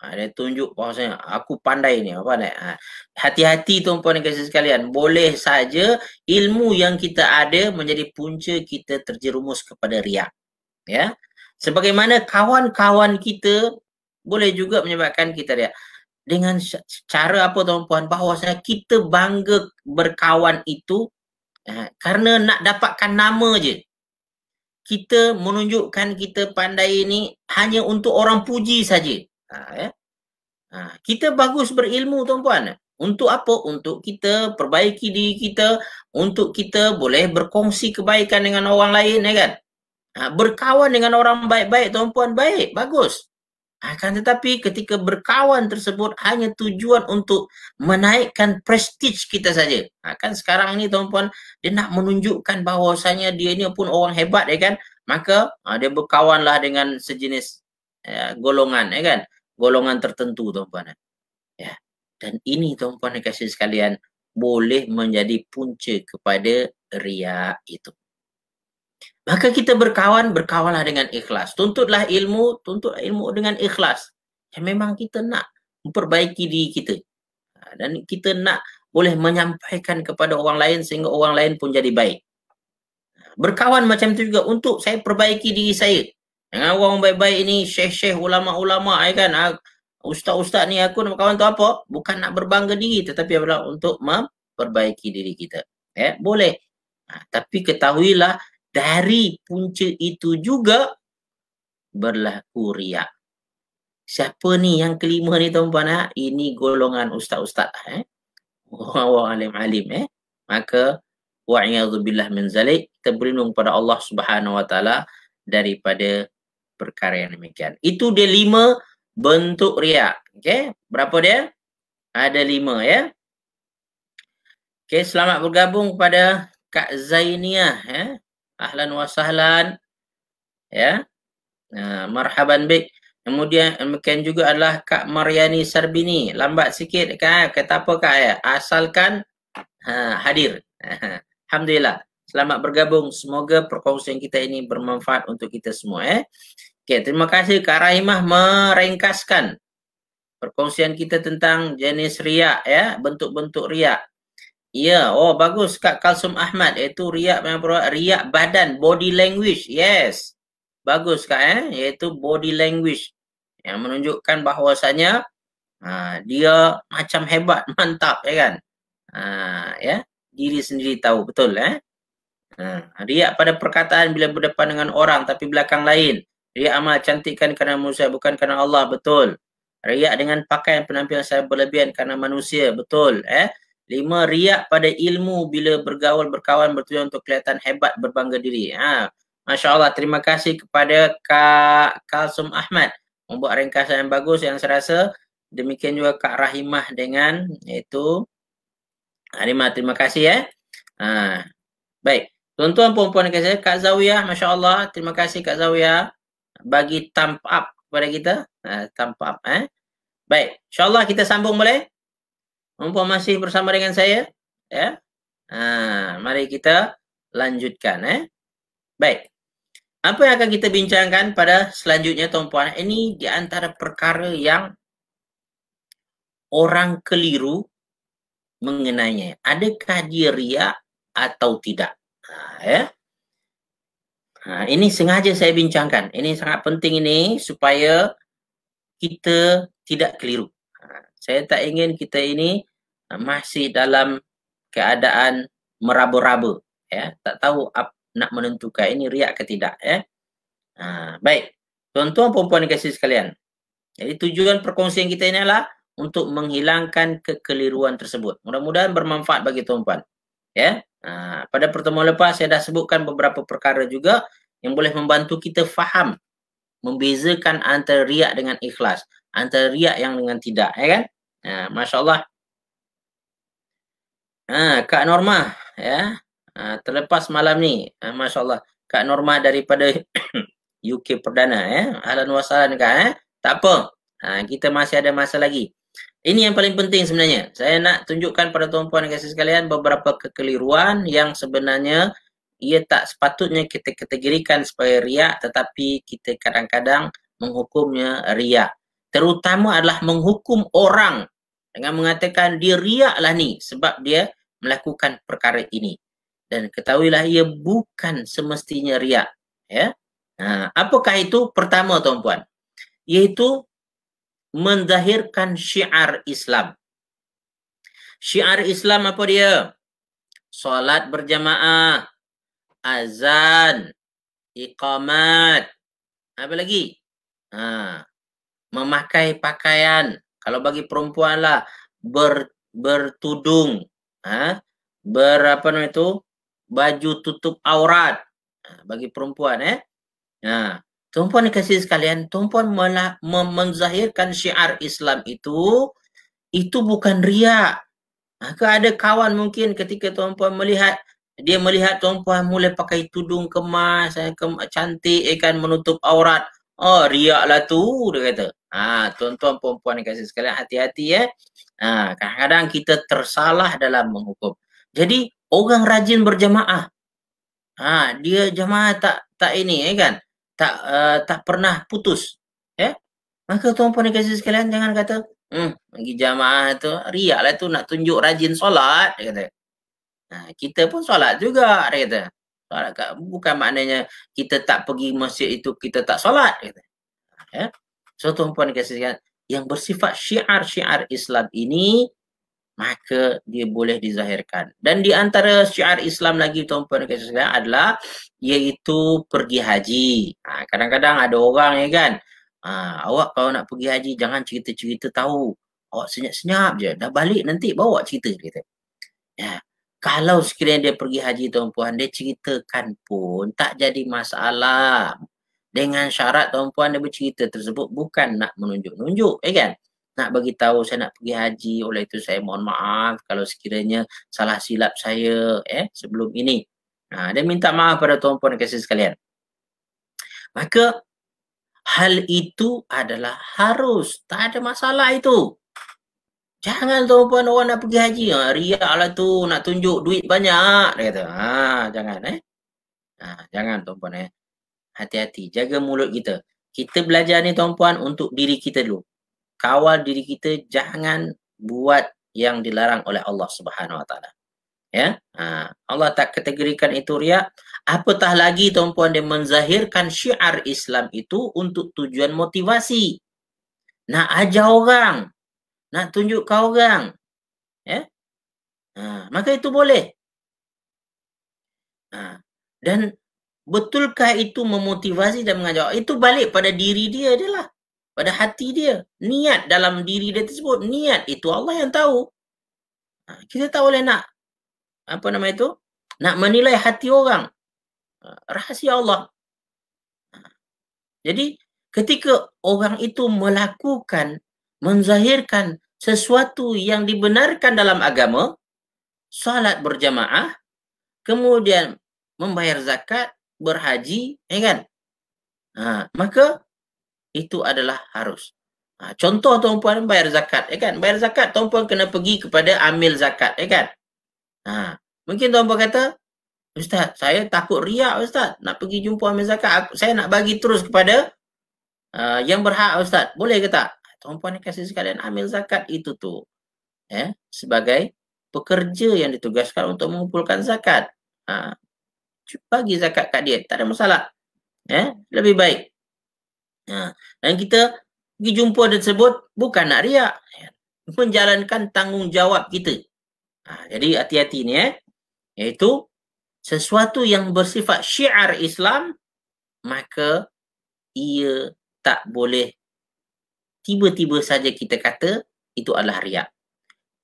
Ha, dia tunjuk bahawasanya aku pandai ni. Apa ni? Ha, hati-hati tuan-puan kata sekalian. Boleh saja ilmu yang kita ada menjadi punca kita terjerumus kepada riak. Ya. Sebagaimana kawan-kawan kita boleh juga menyebabkan kita riak dengan cara apa tuan-puan bahawasanya kita bangga berkawan itu eh, kerana nak dapatkan nama je kita menunjukkan kita pandai ini hanya untuk orang puji saja ha, ya ha, kita bagus berilmu tuan-puan untuk apa untuk kita perbaiki diri kita untuk kita boleh berkongsi kebaikan dengan orang lain ya kan ha, berkawan dengan orang baik-baik tuan-puan baik bagus akan tetapi ketika berkawan tersebut hanya tujuan untuk menaikkan prestige kita saja. Akan sekarang ni tuan-puan dia nak menunjukkan bahawasanya dia ni pun orang hebat ya kan. Maka ah, dia berkawanlah dengan sejenis ya, golongan ya kan. Golongan tertentu tuan-puan. Ya. Dan ini tuan-puan dikasih sekalian boleh menjadi punca kepada riak itu. Maka kita berkawan, berkawanlah dengan ikhlas. Tuntutlah ilmu, tuntutlah ilmu dengan ikhlas. Yang memang kita nak memperbaiki diri kita. Ha, dan kita nak boleh menyampaikan kepada orang lain sehingga orang lain pun jadi baik. Ha, berkawan macam tu juga untuk saya perbaiki diri saya. Dengan orang baik-baik ini, syekh-syekh, ulama-ulama, ya kan? Ha, ustaz-ustaz ni aku nak berkawan tu apa? Bukan nak berbangga diri tetapi adalah untuk memperbaiki diri kita. Ya, boleh. tapi ketahuilah dari punca itu juga berlaku riak. Siapa ni yang kelima ni tuan-tuan? Ha? Ah? Ini golongan ustaz-ustaz. Eh? Orang-orang alim-alim. Eh? Maka, wa'iyadzubillah min zalik. Kita berlindung kepada Allah subhanahu wa ta'ala daripada perkara yang demikian. Itu dia lima bentuk riak. Okay? Berapa dia? Ada lima ya. Okay, selamat bergabung kepada Kak Zainiah. Eh? ahlan wa sahlan ya nah, ha, marhaban bik kemudian mungkin juga adalah kak Mariani Sarbini lambat sikit kan kata apa kak ya asalkan ha, hadir alhamdulillah selamat bergabung semoga perkongsian kita ini bermanfaat untuk kita semua eh okey terima kasih kak Rahimah meringkaskan perkongsian kita tentang jenis riak ya bentuk-bentuk riak Ya, oh bagus Kak Kalsum Ahmad iaitu riak riak badan, body language. Yes. Bagus Kak eh, iaitu body language yang menunjukkan bahawasanya ha, dia macam hebat, mantap ya kan? Ha, ya, diri sendiri tahu betul eh. Ha, riak pada perkataan bila berdepan dengan orang tapi belakang lain. Riak amal cantikkan kerana manusia bukan kerana Allah, betul. Riak dengan pakaian penampilan saya berlebihan kerana manusia, betul eh. Lima, riak pada ilmu bila bergaul, berkawan, bertujuan untuk kelihatan hebat, berbangga diri. Ha. Masya Allah, terima kasih kepada Kak Kalsum Ahmad. Membuat ringkasan yang bagus yang saya rasa. Demikian juga Kak Rahimah dengan itu. Rahimah, terima kasih ya. Eh. Ha. Baik. Tuan-tuan, puan-puan dan kasih. Kak Zawiyah, Masya Allah. Terima kasih Kak Zawiyah. Bagi thumb up kepada kita. Ha, thumb up. Eh. Baik. InsyaAllah kita sambung boleh? Mumpung masih bersama dengan saya, ya. Ha, mari kita lanjutkan, eh. Baik. Apa yang akan kita bincangkan pada selanjutnya, tuan-puan? Ini di antara perkara yang orang keliru mengenainya. Adakah dia riak atau tidak? Ha, ya. Ha, ini sengaja saya bincangkan. Ini sangat penting ini supaya kita tidak keliru. Ha, saya tak ingin kita ini masih dalam keadaan meraba-raba ya tak tahu nak menentukan ini riak ke tidak ya ha, baik tuan-tuan puan-puan dikasih sekalian jadi tujuan perkongsian kita ini adalah untuk menghilangkan kekeliruan tersebut mudah-mudahan bermanfaat bagi tuan-puan ya ha, pada pertemuan lepas saya dah sebutkan beberapa perkara juga yang boleh membantu kita faham membezakan antara riak dengan ikhlas antara riak yang dengan tidak ya kan ha, masya-Allah Ha, Kak Norma ya. Ha, terlepas malam ni. Ha, Masya Allah. Kak Norma daripada UK Perdana ya. Alan wasalan Kak. Ya. Tak apa. Ha, kita masih ada masa lagi. Ini yang paling penting sebenarnya. Saya nak tunjukkan pada tuan-puan dan sekalian beberapa kekeliruan yang sebenarnya ia tak sepatutnya kita kategorikan sebagai riak tetapi kita kadang-kadang menghukumnya riak. Terutama adalah menghukum orang dengan mengatakan dia riaklah ni sebab dia melakukan perkara ini. Dan ketahuilah ia bukan semestinya riak. Ya? Ha, apakah itu pertama tuan-puan? Iaitu mendahirkan syiar Islam. Syiar Islam apa dia? Salat berjamaah, azan, iqamat. Apa lagi? Ha, memakai pakaian. Kalau bagi perempuanlah ber, bertudung ha, berapa nama itu baju tutup aurat ha, bagi perempuan eh. Ha, tuan-puan kasih sekalian, tuan-puan malah mem- syiar Islam itu itu bukan riak. Maka ha, ada kawan mungkin ketika tuan-puan melihat dia melihat tuan-puan mula pakai tudung kemas, eh, cantik ikan eh, menutup aurat. Oh, riaklah tu, dia kata. Ha, tuan-tuan, puan-puan kasih sekalian, hati-hati eh. Ha, kadang-kadang kita tersalah dalam menghukum. Jadi orang rajin berjemaah. Ha, dia jemaah tak tak ini eh kan? Tak uh, tak pernah putus. Ya. Eh? Maka tuan puan kasih sekalian jangan kata, hmm, pergi jemaah itu tu lah itu nak tunjuk rajin solat dia kata. Ha, kita pun solat juga dia kata. Solat bukan maknanya kita tak pergi masjid itu kita tak solat dia kata. Eh? So tuan puan kasih sekalian, yang bersifat syiar-syiar Islam ini maka dia boleh dizahirkan. Dan di antara syiar Islam lagi tuan-tuan dan -tuan, adalah iaitu pergi haji. Ha, kadang-kadang ha, ada orang ya kan, ha, awak kalau nak pergi haji jangan cerita-cerita tahu. Awak senyap-senyap je. Dah balik nanti bawa cerita. Kata. Ya. Kalau sekiranya dia pergi haji tuan-tuan, dia ceritakan pun tak jadi masalah dengan syarat tuan-puan dia bercerita tersebut bukan nak menunjuk-nunjuk eh kan nak bagi tahu saya nak pergi haji oleh itu saya mohon maaf kalau sekiranya salah silap saya eh sebelum ini ha, dia minta maaf pada tuan-puan kasih sekalian maka hal itu adalah harus tak ada masalah itu jangan tuan-puan orang nak pergi haji ha, riak lah tu nak tunjuk duit banyak dia kata ha, jangan eh ha, jangan tuan-puan eh Hati-hati. Jaga mulut kita. Kita belajar ni tuan-puan untuk diri kita dulu. Kawal diri kita jangan buat yang dilarang oleh Allah Subhanahu Wa Taala. Ya. Ha. Allah tak kategorikan itu riak. Apatah lagi tuan-puan dia menzahirkan syiar Islam itu untuk tujuan motivasi. Nak ajar orang. Nak tunjuk kau orang. Ya. Ha. Maka itu boleh. Ha. Dan betulkah itu memotivasi dan mengajar? Itu balik pada diri dia je lah. Pada hati dia. Niat dalam diri dia tersebut. Niat itu Allah yang tahu. Ha, kita tak boleh nak apa nama itu? Nak menilai hati orang. Ha, Rahasia Allah. Ha. Jadi ketika orang itu melakukan, menzahirkan sesuatu yang dibenarkan dalam agama, salat berjamaah, kemudian membayar zakat, berhaji, ya kan? Ha, maka itu adalah harus. Ha, contoh tuan-puan bayar zakat, ya kan? Bayar zakat, tuan-puan kena pergi kepada amil zakat, ya kan? Ha, mungkin tuan-puan kata, Ustaz, saya takut riak, Ustaz. Nak pergi jumpa amil zakat, aku, saya nak bagi terus kepada uh, yang berhak, Ustaz. Boleh ke tak? Tuan-puan kasih sekalian amil zakat itu tu. Ya, sebagai pekerja yang ditugaskan untuk mengumpulkan zakat. Ha, bagi zakat kat dia. Tak ada masalah. Eh? Lebih baik. Ha. Dan kita pergi jumpa dan sebut bukan nak riak. Ya, menjalankan tanggungjawab kita. Ha. Jadi hati-hati ni. Eh? Iaitu sesuatu yang bersifat syiar Islam maka ia tak boleh tiba-tiba saja kita kata itu adalah riak.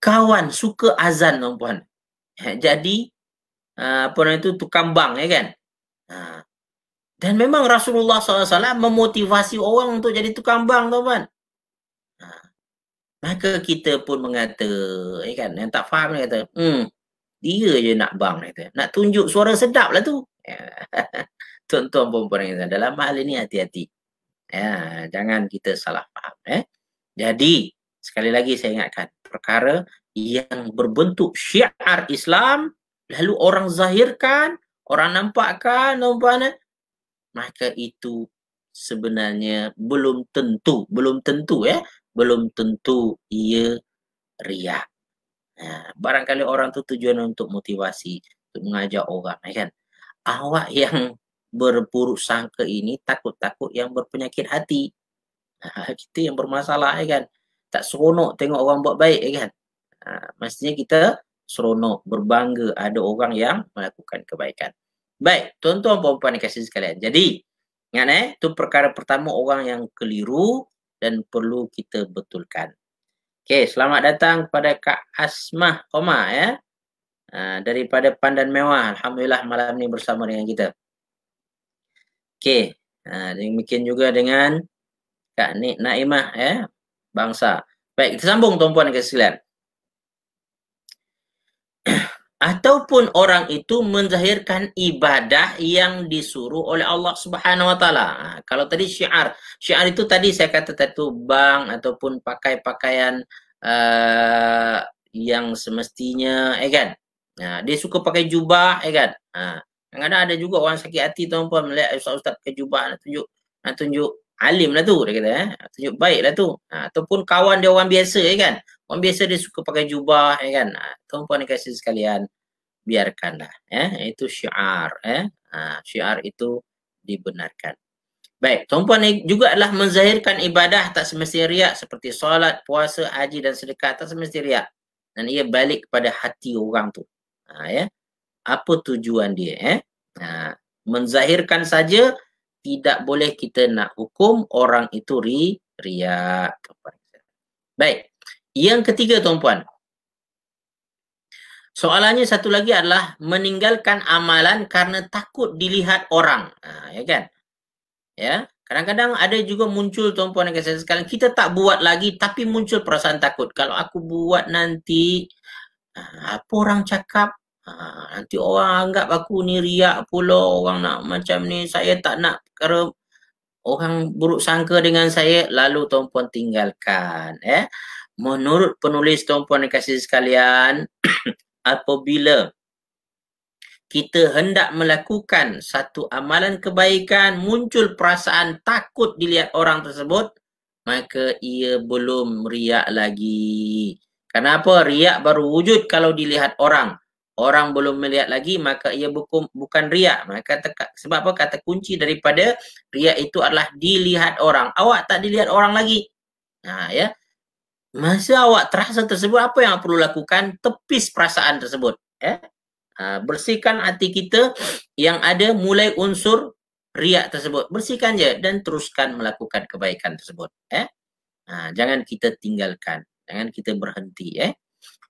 Kawan suka azan tuan-puan. Ha, jadi Ah, apa nama itu tukang bank ya kan ha. dan memang Rasulullah SAW memotivasi orang untuk jadi tukang bank tuan-tuan ha. maka kita pun mengata ya kan yang tak faham ni kata hmm dia je nak bank, kata. nak tunjuk suara sedap lah tu ya. tuan-tuan perempuan kata, dalam hal ini hati-hati ya, jangan kita salah faham eh. jadi sekali lagi saya ingatkan perkara yang berbentuk syiar Islam lalu orang zahirkan, orang nampakkan, tuan-tuan, eh? maka itu sebenarnya belum tentu, belum tentu ya, belum tentu ia ria. Ya, ha, barangkali orang tu tujuan untuk motivasi, untuk mengajak orang, ya kan? Awak yang berburuk sangka ini takut-takut yang berpenyakit hati. Ha, kita yang bermasalah, ya kan? Tak seronok tengok orang buat baik, kan? Ha, maksudnya kita seronok, berbangga ada orang yang melakukan kebaikan. Baik, tuan-tuan puan-puan dikasih sekalian. Jadi, ingat eh, itu perkara pertama orang yang keliru dan perlu kita betulkan. Okey, selamat datang kepada Kak Asmah Koma ya. Eh? daripada Pandan Mewah. Alhamdulillah malam ni bersama dengan kita. Okey, ha, demikian juga dengan Kak Nik Naimah ya. Eh? Bangsa. Baik, kita sambung tuan-puan dan sekalian. ataupun orang itu menzahirkan ibadah yang disuruh oleh Allah Subhanahu wa taala. Ha, kalau tadi syiar, syiar itu tadi saya kata tadi bang ataupun pakai pakaian uh, eh, yang semestinya eh kan. Nah, ha, dia suka pakai jubah eh kan. Ha. kadang ada juga orang sakit hati tuan-tuan melihat ustaz-ustaz pakai jubah nak tunjuk nak tunjuk alim lah tu dia kata eh. Tunjuk baik lah tu. Ha. ataupun kawan dia orang biasa eh kan. Orang biasa dia suka pakai jubah ya kan. Ah, tuan-puan dan kasih sekalian biarkanlah ya. Itu syiar ya. Ha, syiar itu dibenarkan. Baik, tuan-puan juga adalah menzahirkan ibadah tak semestinya riak seperti solat, puasa, haji dan sedekah tak semestinya riak. Dan ia balik kepada hati orang tu. Ha, ya. Apa tujuan dia? Eh? Ha, menzahirkan saja tidak boleh kita nak hukum orang itu ri, riak. Baik. Yang ketiga tuan-puan. Soalannya satu lagi adalah meninggalkan amalan kerana takut dilihat orang. Ha, ya kan? Ya, kadang-kadang ada juga muncul tuan-puan dan saya sekarang kita tak buat lagi tapi muncul perasaan takut. Kalau aku buat nanti ha, apa orang cakap? Ha, nanti orang anggap aku ni riak pula orang nak macam ni saya tak nak kerana orang buruk sangka dengan saya lalu tuan-puan tinggalkan eh menurut penulis tuan-puan dan kasih sekalian apabila kita hendak melakukan satu amalan kebaikan muncul perasaan takut dilihat orang tersebut maka ia belum riak lagi kenapa riak baru wujud kalau dilihat orang orang belum melihat lagi maka ia bukum, bukan riak maka teka, sebab apa kata kunci daripada riak itu adalah dilihat orang awak tak dilihat orang lagi ha ya Masa awak terasa tersebut, apa yang perlu lakukan? Tepis perasaan tersebut. Eh? Ha, bersihkan hati kita yang ada mulai unsur riak tersebut. Bersihkan je dan teruskan melakukan kebaikan tersebut. Eh? Ha, jangan kita tinggalkan. Jangan kita berhenti. Eh?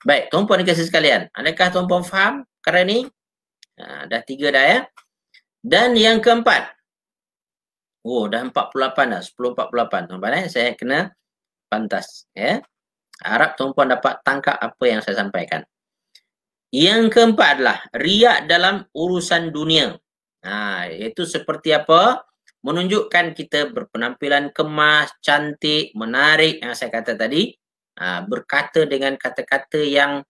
Baik, tuan-puan dikasih sekalian. Adakah tuan-puan faham kerana ni? Ha, dah tiga dah ya. Eh? Dan yang keempat. Oh, dah 48 dah. 10.48 tuan-puan. Eh? Saya kena pantas. Ya. Eh? Harap tuan-puan dapat tangkap apa yang saya sampaikan. Yang keempat adalah riak dalam urusan dunia. Ha, iaitu seperti apa? Menunjukkan kita berpenampilan kemas, cantik, menarik yang saya kata tadi. Ha, berkata dengan kata-kata yang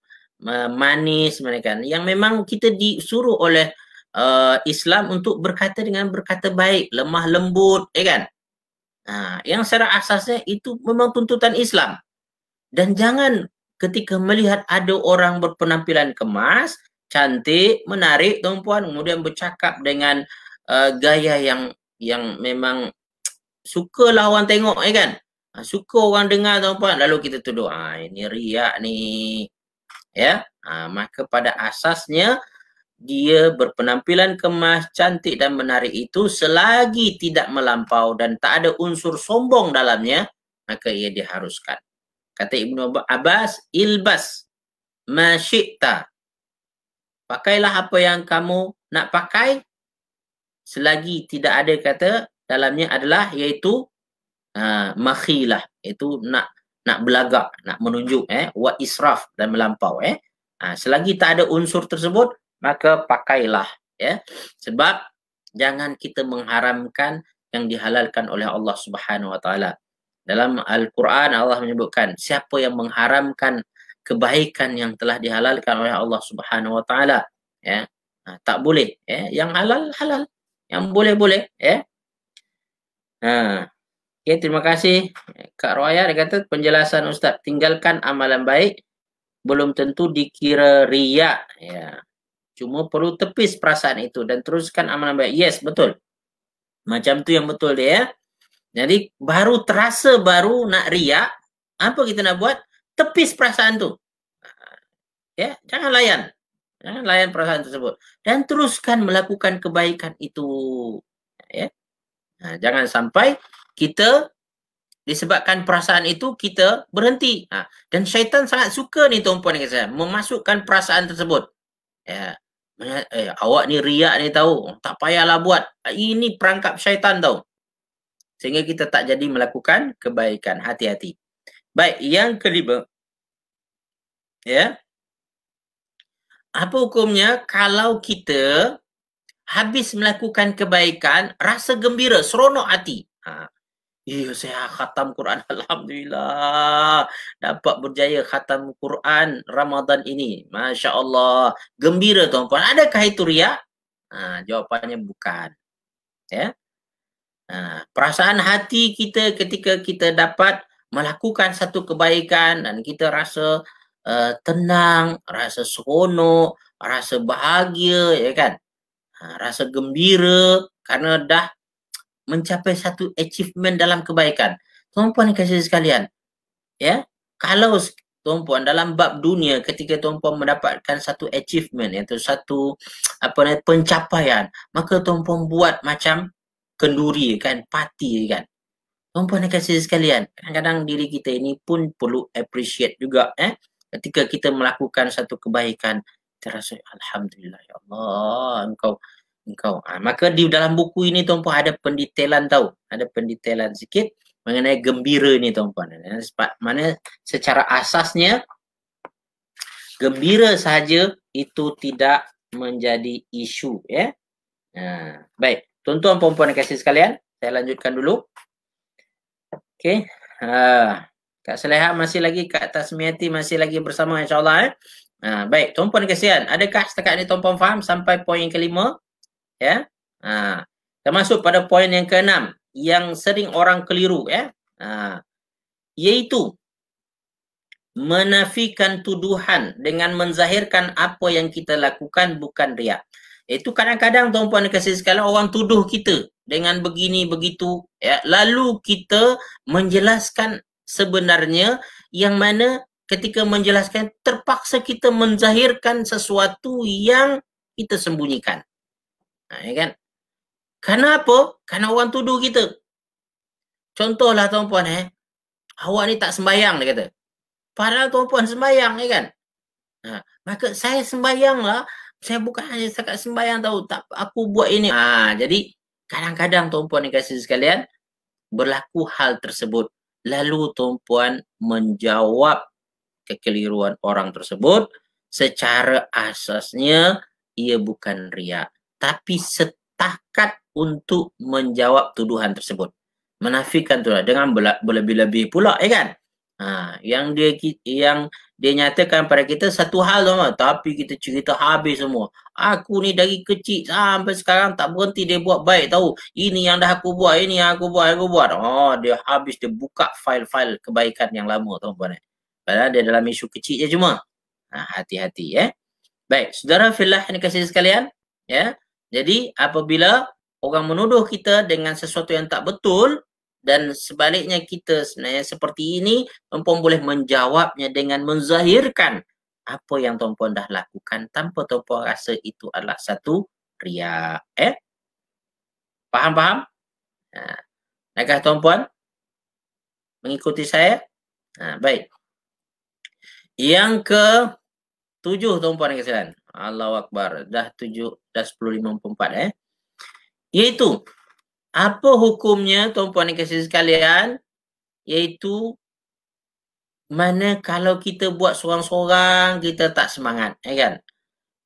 uh, manis. Mereka, yang memang kita disuruh oleh uh, Islam untuk berkata dengan berkata baik, lemah lembut. Eh kan? Ha, yang secara asasnya itu memang tuntutan Islam dan jangan ketika melihat ada orang berpenampilan kemas cantik menarik tuan puan kemudian bercakap dengan uh, gaya yang yang memang sukalah orang tengok eh kan ha, suka orang dengar tuan puan lalu kita tuduh ah ini riak ni ya ha, maka pada asasnya dia berpenampilan kemas cantik dan menarik itu selagi tidak melampau dan tak ada unsur sombong dalamnya maka ia diharuskan Kata Ibnu Abbas, ilbas masyikta. Pakailah apa yang kamu nak pakai selagi tidak ada kata dalamnya adalah iaitu uh, makhilah iaitu nak nak belagak nak menunjuk eh wa israf dan melampau eh uh, selagi tak ada unsur tersebut maka pakailah ya yeah. sebab jangan kita mengharamkan yang dihalalkan oleh Allah Subhanahu wa taala dalam Al-Quran Allah menyebutkan siapa yang mengharamkan kebaikan yang telah dihalalkan oleh Allah Subhanahu Wa Taala. Ya. Ha, tak boleh. Ya. Yang halal, halal. Yang boleh, boleh. Ya. Ha. Okay, terima kasih Kak Roya. Dia kata penjelasan Ustaz tinggalkan amalan baik. Belum tentu dikira riak. Ya. Cuma perlu tepis perasaan itu dan teruskan amalan baik. Yes, betul. Macam tu yang betul dia. Ya. Jadi baru terasa baru nak riak, apa kita nak buat? Tepis perasaan tu. Ya, jangan layan. Jangan layan perasaan tersebut dan teruskan melakukan kebaikan itu. Ya. Nah, ha, jangan sampai kita disebabkan perasaan itu kita berhenti. Ha. Dan syaitan sangat suka ni tuan-puan yang saya memasukkan perasaan tersebut. Ya. Eh, awak ni riak ni tahu. Tak payahlah buat. Ini perangkap syaitan tau sehingga kita tak jadi melakukan kebaikan hati-hati baik yang kelima ya apa hukumnya kalau kita habis melakukan kebaikan rasa gembira seronok hati ha Iya, saya khatam Quran. Alhamdulillah. Dapat berjaya khatam Quran Ramadan ini. Masya Allah. Gembira tuan-tuan. Adakah itu riak? Ha, jawapannya bukan. Ya? Ha, perasaan hati kita ketika kita dapat melakukan satu kebaikan dan kita rasa uh, tenang, rasa seronok, rasa bahagia, ya kan? Ha, rasa gembira kerana dah mencapai satu achievement dalam kebaikan. Tuan-puan kasih sekalian, ya? Kalau tuan-puan dalam bab dunia ketika tuan-puan mendapatkan satu achievement iaitu satu apa namanya pencapaian maka tuan-puan buat macam kenduri kan pati kan tuan-tuan dan kasih sekalian kadang-kadang diri kita ini pun perlu appreciate juga eh ketika kita melakukan satu kebaikan terasa alhamdulillah ya Allah engkau engkau ha, maka di dalam buku ini tuan-tuan ada pendetailan tahu ada pendetailan sikit mengenai gembira ni tuan-tuan eh, sebab mana secara asasnya gembira saja itu tidak menjadi isu ya ha, baik Tuan-tuan perempuan dan kasih sekalian, saya lanjutkan dulu. Okey. Ha. Kak Salehah masih lagi, Kak Tasmiati masih lagi bersama insyaAllah. Eh. Ha. baik, tuan-puan kasihan. Adakah setakat ini tuan-puan faham sampai poin yang kelima? Ya. Yeah. Ha. Termasuk pada poin yang keenam yang sering orang keliru. Ya. Yeah. Ha. Iaitu menafikan tuduhan dengan menzahirkan apa yang kita lakukan bukan riak. Itu kadang-kadang tuan-puan dan kasih sekalian orang tuduh kita dengan begini begitu ya lalu kita menjelaskan sebenarnya yang mana ketika menjelaskan terpaksa kita menzahirkan sesuatu yang kita sembunyikan. Nah, ha, ya kan? Kenapa? Karena orang tuduh kita. Contohlah tuan-puan eh awak ni tak sembahyang dia kata. Padahal tuan-puan sembahyang ya kan? Nah, ha, maka saya sembahyanglah saya bukan hanya setakat sembahyang tahu tak aku buat ini ha, jadi kadang-kadang tuan-puan dan kasih sekalian berlaku hal tersebut lalu tuan-puan menjawab kekeliruan orang tersebut secara asasnya ia bukan ria tapi setakat untuk menjawab tuduhan tersebut menafikan tuduhan dengan berlebih-lebih pula ya kan ha, yang dia yang dia nyatakan pada kita satu hal sama tapi kita cerita habis semua aku ni dari kecil sampai sekarang tak berhenti dia buat baik tahu ini yang dah aku buat ini yang aku buat aku buat oh dia habis dia buka fail-fail kebaikan yang lama tuan puan eh. padahal dia dalam isu kecil je cuma ha, hati-hati ya eh. baik saudara fillah ini kasih sekalian ya jadi apabila orang menuduh kita dengan sesuatu yang tak betul dan sebaliknya kita sebenarnya seperti ini tuan boleh menjawabnya dengan menzahirkan apa yang tuan dah lakukan tanpa tuan rasa itu adalah satu riak eh faham-faham nah ha. agak tuan mengikuti saya nah ha, baik yang ke tujuh tuan-puan kesian Allahu akbar dah 7 dah empat eh iaitu apa hukumnya tuan-puan dan kasih sekalian iaitu mana kalau kita buat seorang-seorang kita tak semangat ya kan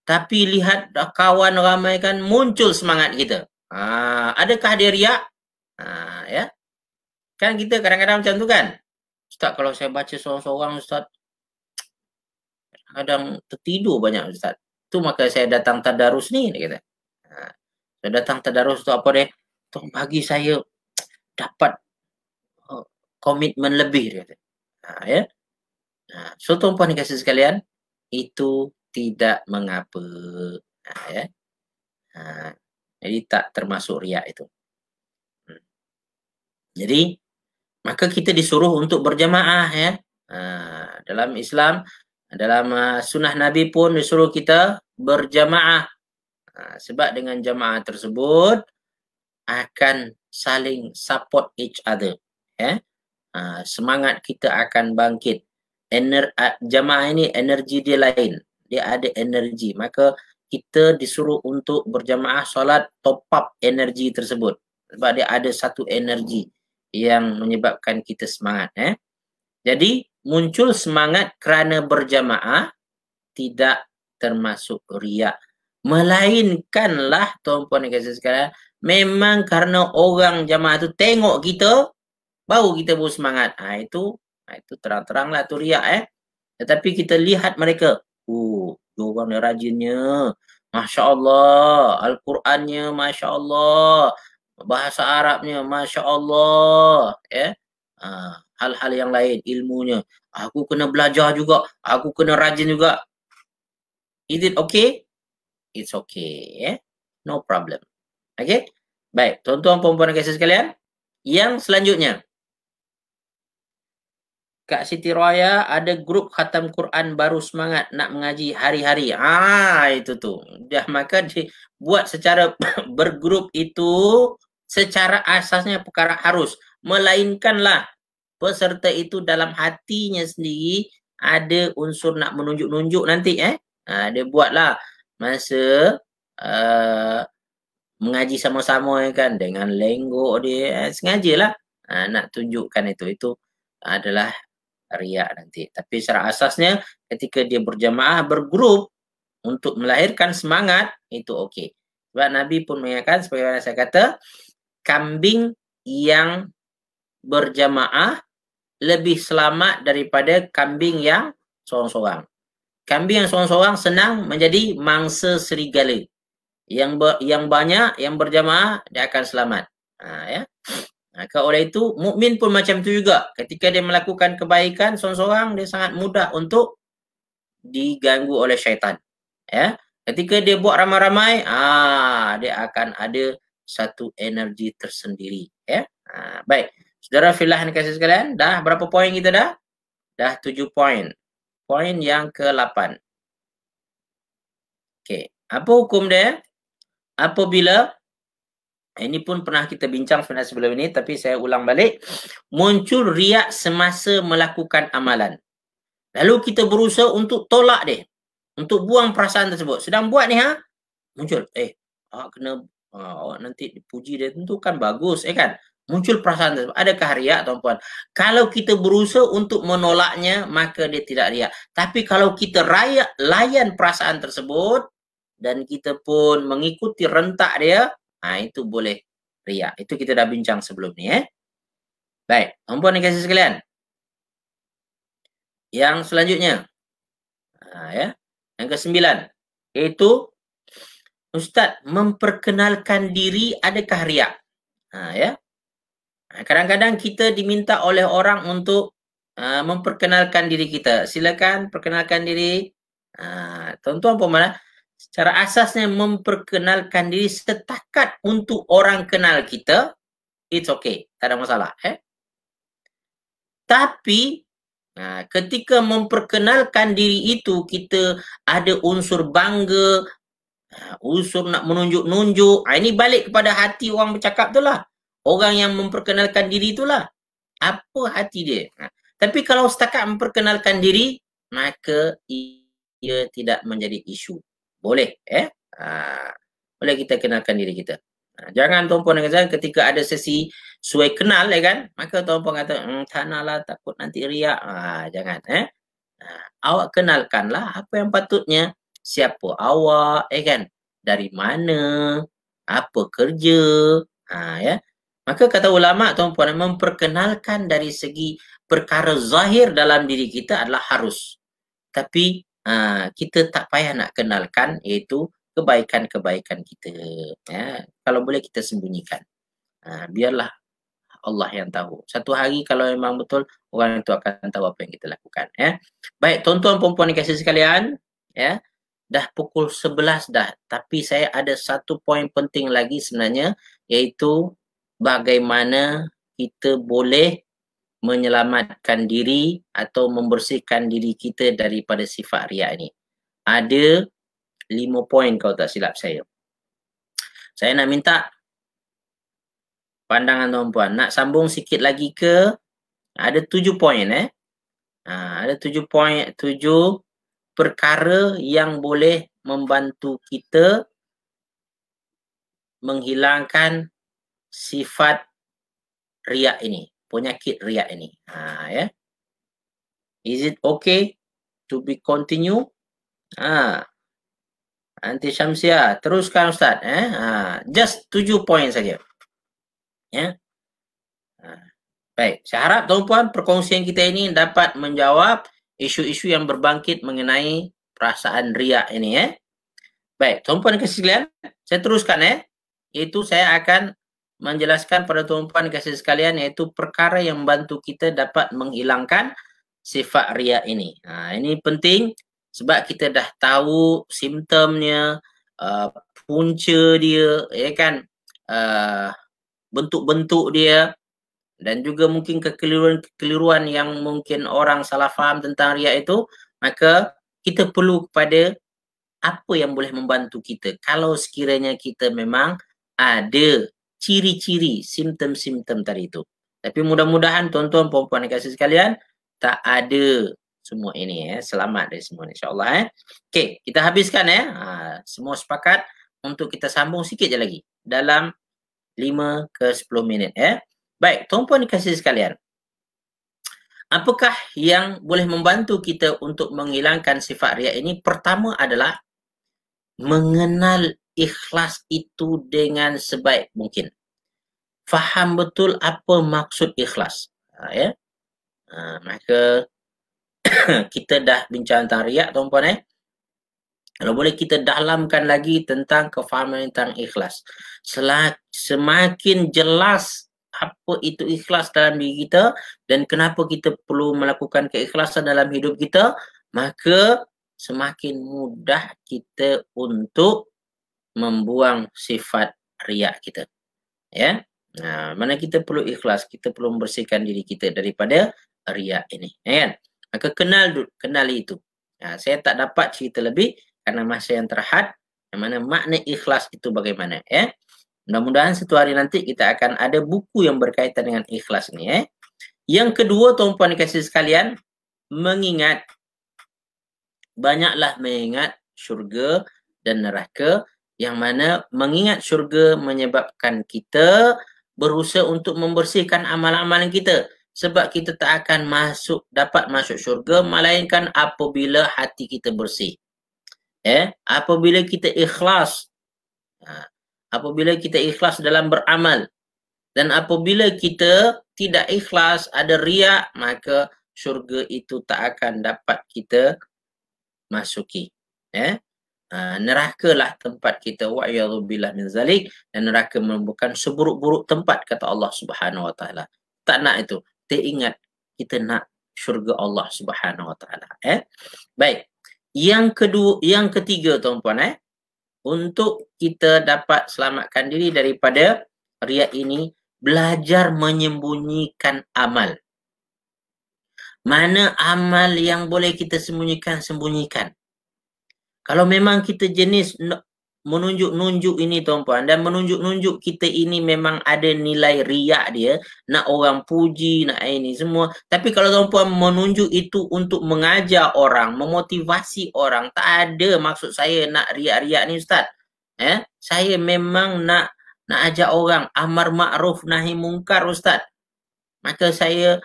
tapi lihat kawan ramai kan muncul semangat kita ha, adakah dia riak ha, ya kan kita kadang-kadang macam tu kan ustaz kalau saya baca seorang-seorang ustaz kadang tertidur banyak ustaz tu maka saya datang tadarus ni dia kata ha, datang tadarus tu apa dia bagi saya dapat komitmen uh, lebih dia Ha, ya. Ha, so tuan-puan dan kasih sekalian, itu tidak mengapa. Ha, ya. Ha, jadi tak termasuk riak itu. Hmm. Jadi, maka kita disuruh untuk berjamaah. ya. Ha, dalam Islam, dalam uh, sunnah Nabi pun disuruh kita berjamaah. Ha, sebab dengan jamaah tersebut, akan saling support each other. Ya? Uh, semangat kita akan bangkit. Ener uh, jamaah ini energi dia lain. Dia ada energi. Maka kita disuruh untuk berjamaah solat top up energi tersebut. Sebab dia ada satu energi yang menyebabkan kita semangat. Eh? Jadi muncul semangat kerana berjamaah tidak termasuk riak. Melainkanlah tuan-puan dan sekalian memang karena orang jamaah tu tengok kita baru kita pun semangat. Ha, itu ha, itu terang-teranglah tu riak eh. Tetapi kita lihat mereka. Oh, dua orang ni rajinnya. Masya-Allah, al-Qurannya masya-Allah. Bahasa Arabnya masya-Allah, Eh? Ha, hal-hal yang lain ilmunya. Aku kena belajar juga, aku kena rajin juga. Is it okay? It's okay, Eh? No problem. Okey. Baik, tuan-tuan puan-puan dan kasih sekalian. Yang selanjutnya. Kak Siti Raya ada grup khatam Quran baru semangat nak mengaji hari-hari. Ah itu tu. Dah maka dibuat secara bergrup itu secara asasnya perkara harus melainkanlah peserta itu dalam hatinya sendiri ada unsur nak menunjuk-nunjuk nanti eh. Ha, dia buatlah masa uh, mengaji sama-sama ya kan dengan lenggok dia eh, sengajalah uh, nak tunjukkan itu itu adalah riak nanti tapi secara asasnya ketika dia berjemaah bergrup untuk melahirkan semangat itu okey sebab nabi pun mengatakan seperti yang saya kata kambing yang berjemaah lebih selamat daripada kambing yang seorang-seorang. Kambing yang seorang-seorang senang menjadi mangsa serigala yang ber, yang banyak yang berjamaah dia akan selamat. Ha ya. Maka ha, oleh itu mukmin pun macam tu juga. Ketika dia melakukan kebaikan seorang-seorang dia sangat mudah untuk diganggu oleh syaitan. Ya. Ketika dia buat ramai-ramai, ah dia akan ada satu energi tersendiri, ya. Ha, baik. Saudara filah yang kasih sekalian, dah berapa poin kita dah? Dah tujuh poin. Poin yang ke-8. Okey. Apa hukum dia? apabila eh, ini pun pernah kita bincang sebenarnya sebelum ini tapi saya ulang balik muncul riak semasa melakukan amalan lalu kita berusaha untuk tolak dia untuk buang perasaan tersebut sedang buat ni ha muncul eh awak kena ah, awak nanti dipuji dia tentu kan bagus eh kan muncul perasaan tersebut adakah riak tuan-tuan kalau kita berusaha untuk menolaknya maka dia tidak riak tapi kalau kita layan perasaan tersebut dan kita pun mengikuti rentak dia, ha, itu boleh riak. Itu kita dah bincang sebelum ni. Eh? Baik, perempuan dan kasih sekalian. Yang selanjutnya, ha, ya. yang ke sembilan, iaitu Ustaz memperkenalkan diri adakah riak? Ha, ya? Ha, kadang-kadang kita diminta oleh orang untuk uh, memperkenalkan diri kita. Silakan perkenalkan diri. Uh, tuan-tuan pun mana? secara asasnya memperkenalkan diri setakat untuk orang kenal kita, it's okay. Tak ada masalah. Eh? Tapi, nah, ketika memperkenalkan diri itu, kita ada unsur bangga, unsur nak menunjuk-nunjuk. Ah, ini balik kepada hati orang bercakap tu lah. Orang yang memperkenalkan diri tu lah. Apa hati dia? Nah, tapi kalau setakat memperkenalkan diri, maka ia tidak menjadi isu. Boleh. Eh? Ha, boleh kita kenalkan diri kita. Ha, jangan tuan-puan dan ketika ada sesi suai kenal, eh, kan? Maka tuan-puan kata, mmm, tak nak lah, takut nanti riak. Ha, jangan. Eh? Ha, awak kenalkanlah apa yang patutnya. Siapa awak, eh, kan? Dari mana? Apa kerja? Ha, ya? Maka kata ulama tuan-puan memperkenalkan dari segi perkara zahir dalam diri kita adalah harus. Tapi uh, kita tak payah nak kenalkan iaitu kebaikan-kebaikan kita. Ya. Kalau boleh kita sembunyikan. Uh, biarlah Allah yang tahu. Satu hari kalau memang betul, orang itu akan tahu apa yang kita lakukan. Ya. Baik, tuan-tuan perempuan yang kasih sekalian. Ya, dah pukul 11 dah. Tapi saya ada satu poin penting lagi sebenarnya. Iaitu bagaimana kita boleh menyelamatkan diri atau membersihkan diri kita daripada sifat riak ini. Ada lima poin kalau tak silap saya. Saya nak minta pandangan tuan-puan. Nak sambung sikit lagi ke? Ada tujuh poin eh. Ha, ada tujuh poin, tujuh perkara yang boleh membantu kita menghilangkan sifat riak ini penyakit riak ini. Ha, Yeah. Is it okay to be continue? Ha. Anti Syamsia, teruskan Ustaz. Eh? Ha. Just tujuh poin saja. Ya. Yeah. Ha. Baik, saya harap tuan tuan perkongsian kita ini dapat menjawab isu-isu yang berbangkit mengenai perasaan riak ini. Eh? Baik, tuan tuan kesekalian, saya teruskan. Eh? Ya. Itu saya akan menjelaskan pada tuan-tuan kasih sekalian iaitu perkara yang membantu kita dapat menghilangkan sifat ria ini. Ha, ini penting sebab kita dah tahu simptomnya, uh, punca dia, ya kan? Uh, bentuk-bentuk dia dan juga mungkin kekeliruan-kekeliruan yang mungkin orang salah faham tentang ria itu, maka kita perlu kepada apa yang boleh membantu kita kalau sekiranya kita memang ada ciri-ciri simptom-simptom tadi itu. Tapi mudah-mudahan tuan-tuan puan-puan dikasih sekalian tak ada semua ini ya. Selamat dari semua ini insyaAllah ya. Okey, kita habiskan ya. Ha, semua sepakat untuk kita sambung sikit je lagi. Dalam 5 ke 10 minit ya. Baik, tuan-puan dikasih sekalian. Apakah yang boleh membantu kita untuk menghilangkan sifat riak ini? Pertama adalah mengenal ikhlas itu dengan sebaik mungkin. Faham betul apa maksud ikhlas. Ha, ya. Ha, maka kita dah bincang tentang riak tuan-puan eh. Kalau boleh kita dalamkan lagi tentang kefahaman tentang ikhlas. Semakin jelas apa itu ikhlas dalam diri kita dan kenapa kita perlu melakukan keikhlasan dalam hidup kita, maka semakin mudah kita untuk membuang sifat riak kita. Ya. Nah, mana kita perlu ikhlas, kita perlu membersihkan diri kita daripada riak ini, ya kan? Maka kenal kenali itu. Nah, ha, saya tak dapat cerita lebih karena masa yang terhad yang mana makna ikhlas itu bagaimana, ya. Mudah-mudahan satu hari nanti kita akan ada buku yang berkaitan dengan ikhlas ni, ya. Yang kedua, tuan-puan dikasih sekalian, mengingat banyaklah mengingat syurga dan neraka yang mana mengingat syurga menyebabkan kita berusaha untuk membersihkan amalan-amalan kita sebab kita tak akan masuk dapat masuk syurga melainkan apabila hati kita bersih eh apabila kita ikhlas ha, apabila kita ikhlas dalam beramal dan apabila kita tidak ikhlas ada riak maka syurga itu tak akan dapat kita masuki eh Ah, neraka lah tempat kita wa yadzubillah min zalik dan neraka merupakan seburuk-buruk tempat kata Allah Subhanahu wa taala tak nak itu kita ingat kita nak syurga Allah Subhanahu wa taala eh baik yang kedua yang ketiga tuan-tuan eh untuk kita dapat selamatkan diri daripada riak ini belajar menyembunyikan amal mana amal yang boleh kita sembunyikan sembunyikan kalau memang kita jenis menunjuk-nunjuk ini tuan-puan dan menunjuk-nunjuk kita ini memang ada nilai riak dia nak orang puji nak ini semua tapi kalau tuan-puan menunjuk itu untuk mengajar orang memotivasi orang tak ada maksud saya nak riak-riak ni ustaz eh saya memang nak nak ajak orang amar makruf nahi mungkar ustaz maka saya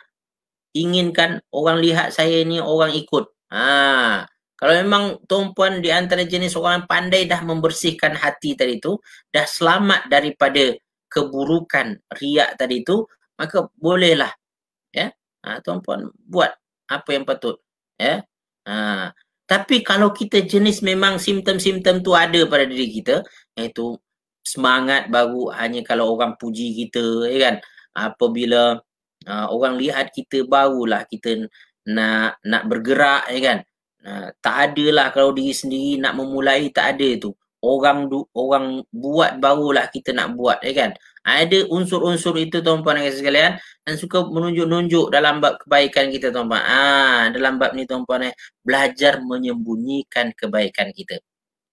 inginkan orang lihat saya ni orang ikut ha kalau memang tuan-puan di antara jenis orang yang pandai dah membersihkan hati tadi tu, dah selamat daripada keburukan riak tadi tu, maka bolehlah. Ya? Ha, tuan-puan buat apa yang patut. Ya? Ha. Tapi kalau kita jenis memang simptom-simptom tu ada pada diri kita, iaitu semangat baru hanya kalau orang puji kita, ya kan? Apabila uh, orang lihat kita barulah kita nak nak bergerak, ya kan? Ah, tak ada lah kalau diri sendiri nak memulai tak ada tu orang du, orang buat barulah kita nak buat ya kan ada unsur-unsur itu tuan-tuan dan sekalian dan suka menunjuk-nunjuk dalam bab kebaikan kita tuan-tuan ah ha, dalam bab ni tuan-tuan eh belajar menyembunyikan kebaikan kita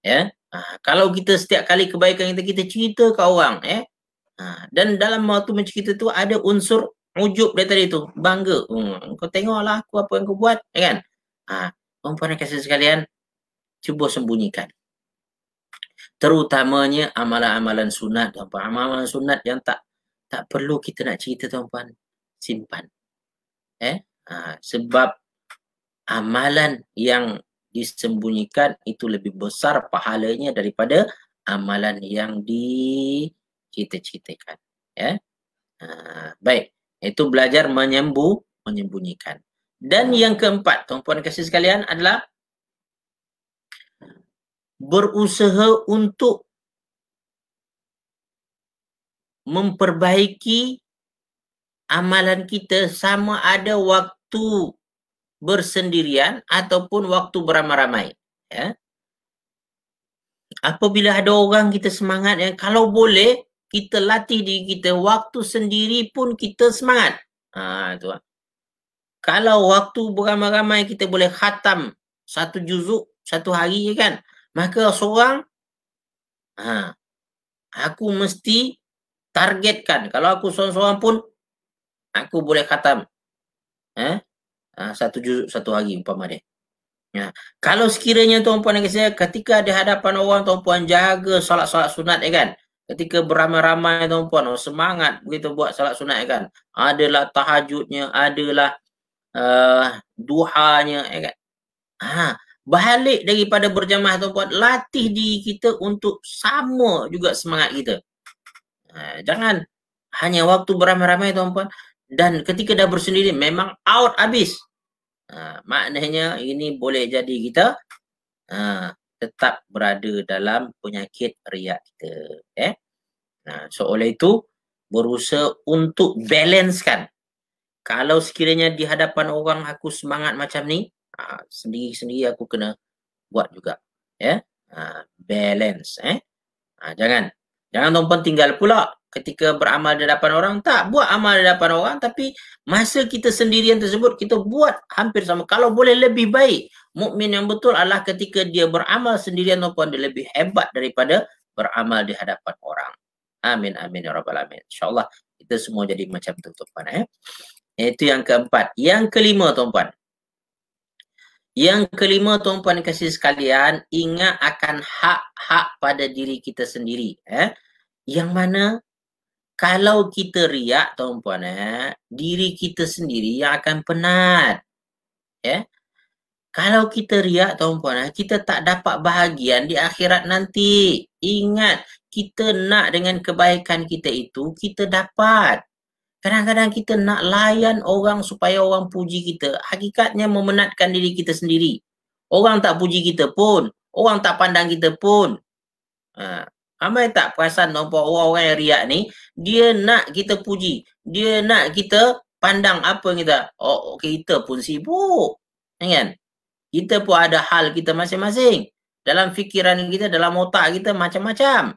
ya ha, kalau kita setiap kali kebaikan kita kita cerita ke orang ya ha, dan dalam waktu mencerita tu ada unsur ujub dia tadi tu bangga hmm, kau tengoklah aku apa yang kau buat ya kan ha, perempuan yang kasih sekalian, cuba sembunyikan. Terutamanya amalan-amalan sunat, tuan Amalan sunat yang tak tak perlu kita nak cerita, tuan-puan. Simpan. Eh? Ha, sebab amalan yang disembunyikan itu lebih besar pahalanya daripada amalan yang dicita-citakan. Ya? Ha, baik. Itu belajar menyembuh menyembunyikan. Dan yang keempat, tuan-puan kasih sekalian adalah berusaha untuk memperbaiki amalan kita sama ada waktu bersendirian ataupun waktu beramai-ramai. Ya. Apabila ada orang kita semangat, ya, kalau boleh kita latih diri kita waktu sendiri pun kita semangat. Ah ha, tuan kalau waktu beramai-ramai kita boleh khatam satu juzuk satu hari je kan maka seorang ha aku mesti targetkan kalau aku seorang-seorang pun aku boleh khatam eh ha, satu juzuk satu hari umpama dia ya kalau sekiranya tuan-puan yang saya ketika di hadapan orang tuan-puan jaga salat salat sunat ya kan ketika beramai-ramai tuan-puan oh, semangat begitu buat salat sunat ya kan adalah tahajudnya adalah uh, duhanya ya kan ha balik daripada berjamaah tuan-tuan latih diri kita untuk sama juga semangat kita ha, jangan hanya waktu beramai-ramai tuan-tuan dan ketika dah bersendiri memang out habis ha, maknanya ini boleh jadi kita ha, tetap berada dalam penyakit riak kita eh ha, so oleh itu berusaha untuk balancekan kalau sekiranya di hadapan orang aku semangat macam ni, ha, sendiri-sendiri aku kena buat juga. Ya, yeah? ha, balance. Eh? Ha, jangan. Jangan tuan tinggal pula ketika beramal di hadapan orang. Tak, buat amal di hadapan orang. Tapi masa kita sendirian tersebut, kita buat hampir sama. Kalau boleh lebih baik. Mukmin yang betul adalah ketika dia beramal sendirian tuan dia lebih hebat daripada beramal di hadapan orang. Amin, amin, ya Rabbal alamin InsyaAllah kita semua jadi macam tu tuan-tuan. Eh? Itu yang keempat. Yang kelima, tuan-puan. Yang kelima, tuan-puan kasih sekalian, ingat akan hak-hak pada diri kita sendiri. Eh? Yang mana kalau kita riak, tuan-puan, eh, diri kita sendiri yang akan penat. Eh? Kalau kita riak, tuan-puan, eh, kita tak dapat bahagian di akhirat nanti. Ingat, kita nak dengan kebaikan kita itu, kita dapat. Kadang-kadang kita nak layan orang supaya orang puji kita. Hakikatnya memenatkan diri kita sendiri. Orang tak puji kita pun. Orang tak pandang kita pun. Ha. Ramai tak perasan nampak orang-orang yang riak ni, dia nak kita puji. Dia nak kita pandang apa kita. Oh, kita pun sibuk. Ya kan? Kita pun ada hal kita masing-masing. Dalam fikiran kita, dalam otak kita macam-macam.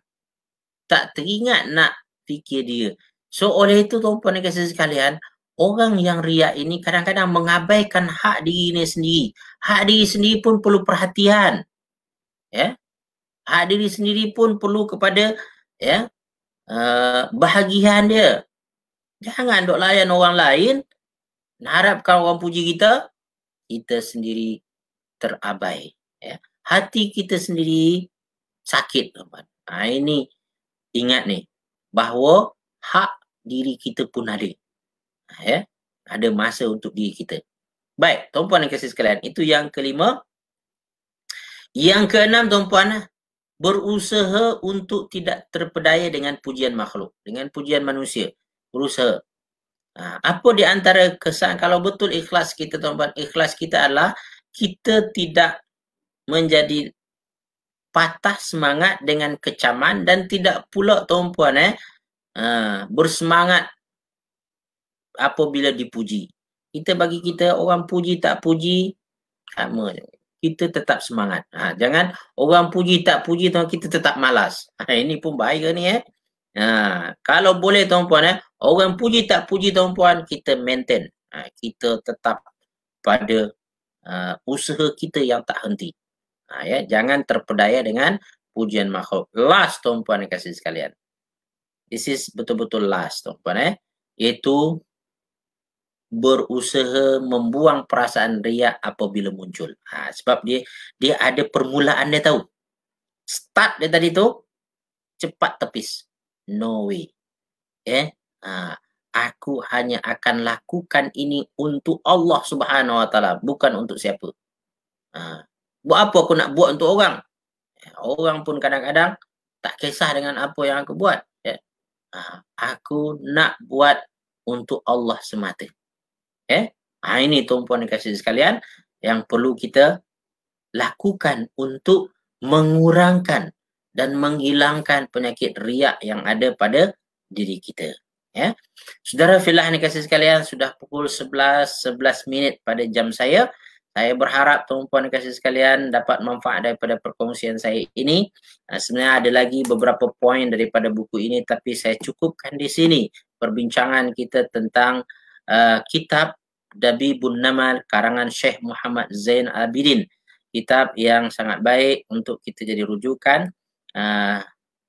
Tak teringat nak fikir dia. So oleh itu tuan-tuan dan sekalian, orang yang riak ini kadang-kadang mengabaikan hak dirinya sendiri. Hak diri sendiri pun perlu perhatian. Ya. Hak diri sendiri pun perlu kepada ya uh, bahagian dia. Jangan dok layan orang lain harapkan orang puji kita kita sendiri terabai ya. Hati kita sendiri sakit, teman. Ha, ini ingat ni bahawa hak diri kita pun ada. Ya, ada masa untuk diri kita. Baik, tuan-puan dan kasih sekalian, itu yang kelima. Yang keenam, tuan-puan, berusaha untuk tidak terpedaya dengan pujian makhluk, dengan pujian manusia. Berusaha. Ha, apa di antara kesan kalau betul ikhlas kita, tuan-puan, ikhlas kita adalah kita tidak menjadi patah semangat dengan kecaman dan tidak pula tuan-puan eh, Ha, bersemangat apabila dipuji. Kita bagi kita orang puji tak puji sama. Kita tetap semangat. Ha, jangan orang puji tak puji tuan kita tetap malas. Ha, ini pun bahaya ni eh. Ha, kalau boleh tuan puan eh, orang puji tak puji tuan puan kita maintain. Ha, kita tetap pada uh, usaha kita yang tak henti. Ha, ya, jangan terpedaya dengan pujian makhluk. Last tuan puan kasih sekalian. This is betul-betul last, tu, tuan eh. Iaitu berusaha membuang perasaan riak apabila muncul. Ha, sebab dia dia ada permulaan dia tahu. Start dia tadi tu cepat tepis. No way. Eh, ha, aku hanya akan lakukan ini untuk Allah Subhanahu Wa Taala, bukan untuk siapa. Ha, buat apa aku nak buat untuk orang? Eh, orang pun kadang-kadang tak kisah dengan apa yang aku buat. Ah, aku nak buat untuk Allah semata. Eh, ha, ini tuan-puan dan kasih sekalian yang perlu kita lakukan untuk mengurangkan dan menghilangkan penyakit riak yang ada pada diri kita. Ya. Saudara filah ni kasih sekalian sudah pukul 11 11 minit pada jam saya. Saya berharap tuan puan dan kasih sekalian dapat manfaat daripada perkongsian saya ini. Ah, sebenarnya ada lagi beberapa poin daripada buku ini tapi saya cukupkan di sini perbincangan kita tentang uh, kitab Dabi Bun Namal karangan Syekh Muhammad Zain Abidin. Kitab yang sangat baik untuk kita jadi rujukan uh,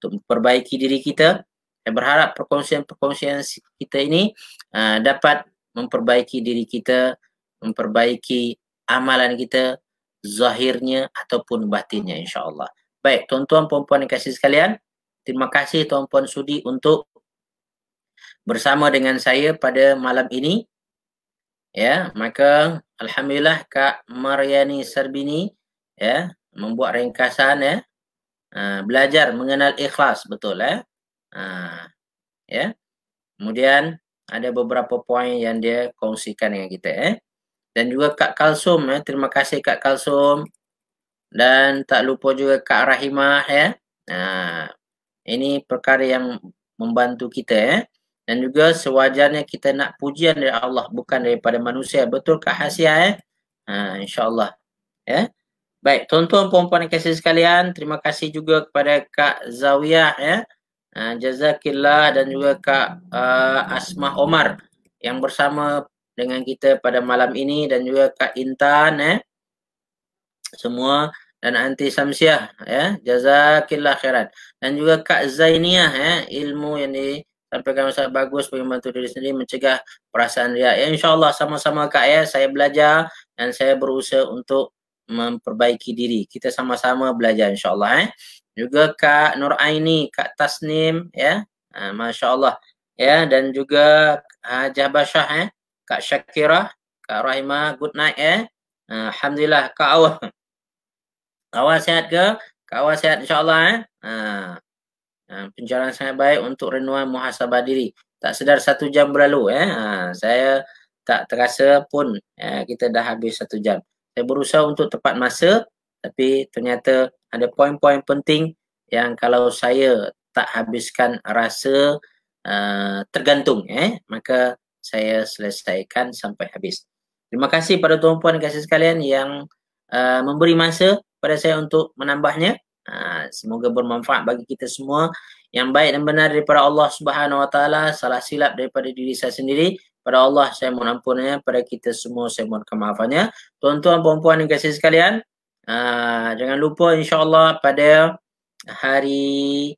untuk memperbaiki diri kita. Saya berharap perkongsian-perkongsian kita ini uh, dapat memperbaiki diri kita memperbaiki amalan kita zahirnya ataupun batinnya insyaallah. Baik, tuan-tuan puan-puan yang kasih sekalian, terima kasih tuan-puan sudi untuk bersama dengan saya pada malam ini. Ya, maka alhamdulillah Kak Mariani Serbini ya membuat ringkasan ya. Uh, belajar mengenal ikhlas betul ya. Uh, ya. Kemudian ada beberapa poin yang dia kongsikan dengan kita eh dan juga Kak Kalsum ya. Terima kasih Kak Kalsum. Dan tak lupa juga Kak Rahimah ya. Nah, ini perkara yang membantu kita ya. Dan juga sewajarnya kita nak pujian dari Allah bukan daripada manusia. Betul Kak Hasia ya? Ha, InsyaAllah. Ya? Baik, tuan-tuan perempuan yang kasih sekalian. Terima kasih juga kepada Kak Zawiyah ya. Ha, Jazakillah dan juga Kak uh, Asmah Omar yang bersama dengan kita pada malam ini dan juga Kak Intan eh semua dan anti Samsiah ya eh? jazakillah khairan dan juga Kak Zainiah ya eh? ilmu yang di sampai kami sangat bagus bagi membantu diri sendiri mencegah perasaan riak. Ya, InsyaAllah sama-sama Kak ya, saya belajar dan saya berusaha untuk memperbaiki diri. Kita sama-sama belajar insyaAllah. Eh. Juga Kak Nur Aini, Kak Tasnim, ya, ha, Masya Allah. Ya, dan juga Hajah Basyah, eh. Kak Syakira, Kak Rahima, good night eh. Ah, Alhamdulillah, Kak Awal. Kak Awal sihat ke? Kak Awal sihat insyaAllah eh. Ha. sangat baik untuk renungan muhasabah diri. Tak sedar satu jam berlalu eh. Saya tak terasa pun eh, kita dah habis satu jam. Saya berusaha untuk tepat masa tapi ternyata ada poin-poin penting yang kalau saya tak habiskan rasa uh, tergantung eh maka saya selesaikan sampai habis. Terima kasih pada tuan-puan dan kasih sekalian yang uh, memberi masa pada saya untuk menambahnya. Uh, semoga bermanfaat bagi kita semua yang baik dan benar daripada Allah Subhanahu Wa Taala salah silap daripada diri saya sendiri pada Allah saya mohon ampunannya pada kita semua saya mohon kemaafannya tuan-tuan puan-puan dan kasih sekalian uh, jangan lupa insyaallah pada hari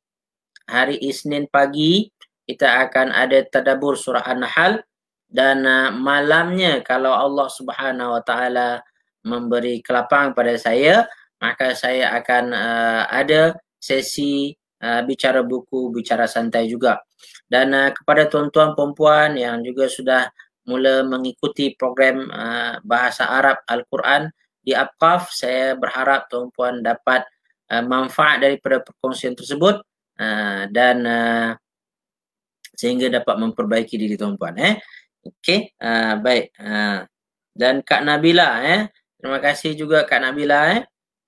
hari Isnin pagi kita akan ada tadabur surah An-Nahl dan uh, malamnya kalau Allah Subhanahu wa taala memberi kelapang pada saya maka saya akan uh, ada sesi uh, bicara buku bicara santai juga dan uh, kepada tuan-tuan puan yang juga sudah mula mengikuti program uh, bahasa Arab Al-Quran di Apqaf saya berharap tuan-puan dapat uh, manfaat daripada perkongsian tersebut uh, dan uh, sehingga dapat memperbaiki diri tuan-puan eh okey uh, baik uh, dan Kak Nabila eh terima kasih juga Kak Nabila eh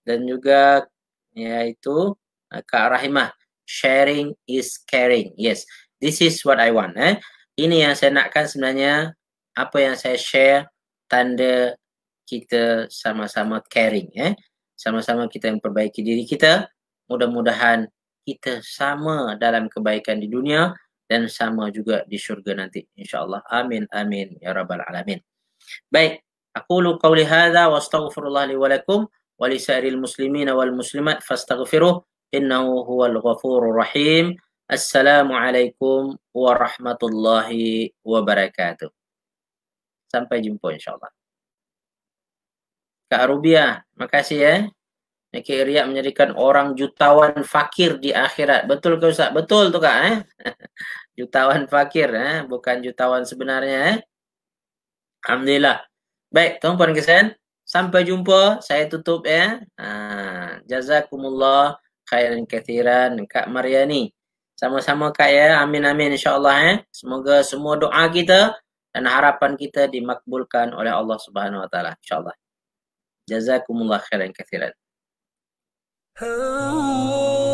dan juga iaitu uh, Kak Rahimah sharing is caring yes this is what i want eh ini yang saya nakkan sebenarnya apa yang saya share tanda kita sama-sama caring eh sama-sama kita yang perbaiki diri kita mudah-mudahan kita sama dalam kebaikan di dunia dan sama juga di syurga nanti insyaallah amin amin ya rabbal alamin baik aku lu qauli hadza wa astaghfirullah li wa lakum wa li sairil muslimin wal muslimat fastaghfiruh innahu huwal ghafurur rahim assalamualaikum warahmatullahi wabarakatuh sampai jumpa insyaallah Kak Rubia, makasih ya. Okay, riak menjadikan orang jutawan fakir di akhirat. Betul ke Ustaz? Betul tu Kak eh? jutawan fakir eh? Bukan jutawan sebenarnya eh? Alhamdulillah. Baik, tuan puan kesan. Sampai jumpa. Saya tutup ya. Eh? jazakumullah khairan kathiran Kak Mariani. Sama-sama Kak ya. Amin amin insyaAllah eh. Semoga semua doa kita dan harapan kita dimakbulkan oleh Allah Subhanahu Wa Taala. Insyaallah. Jazakumullah khairan kathiran. Oh.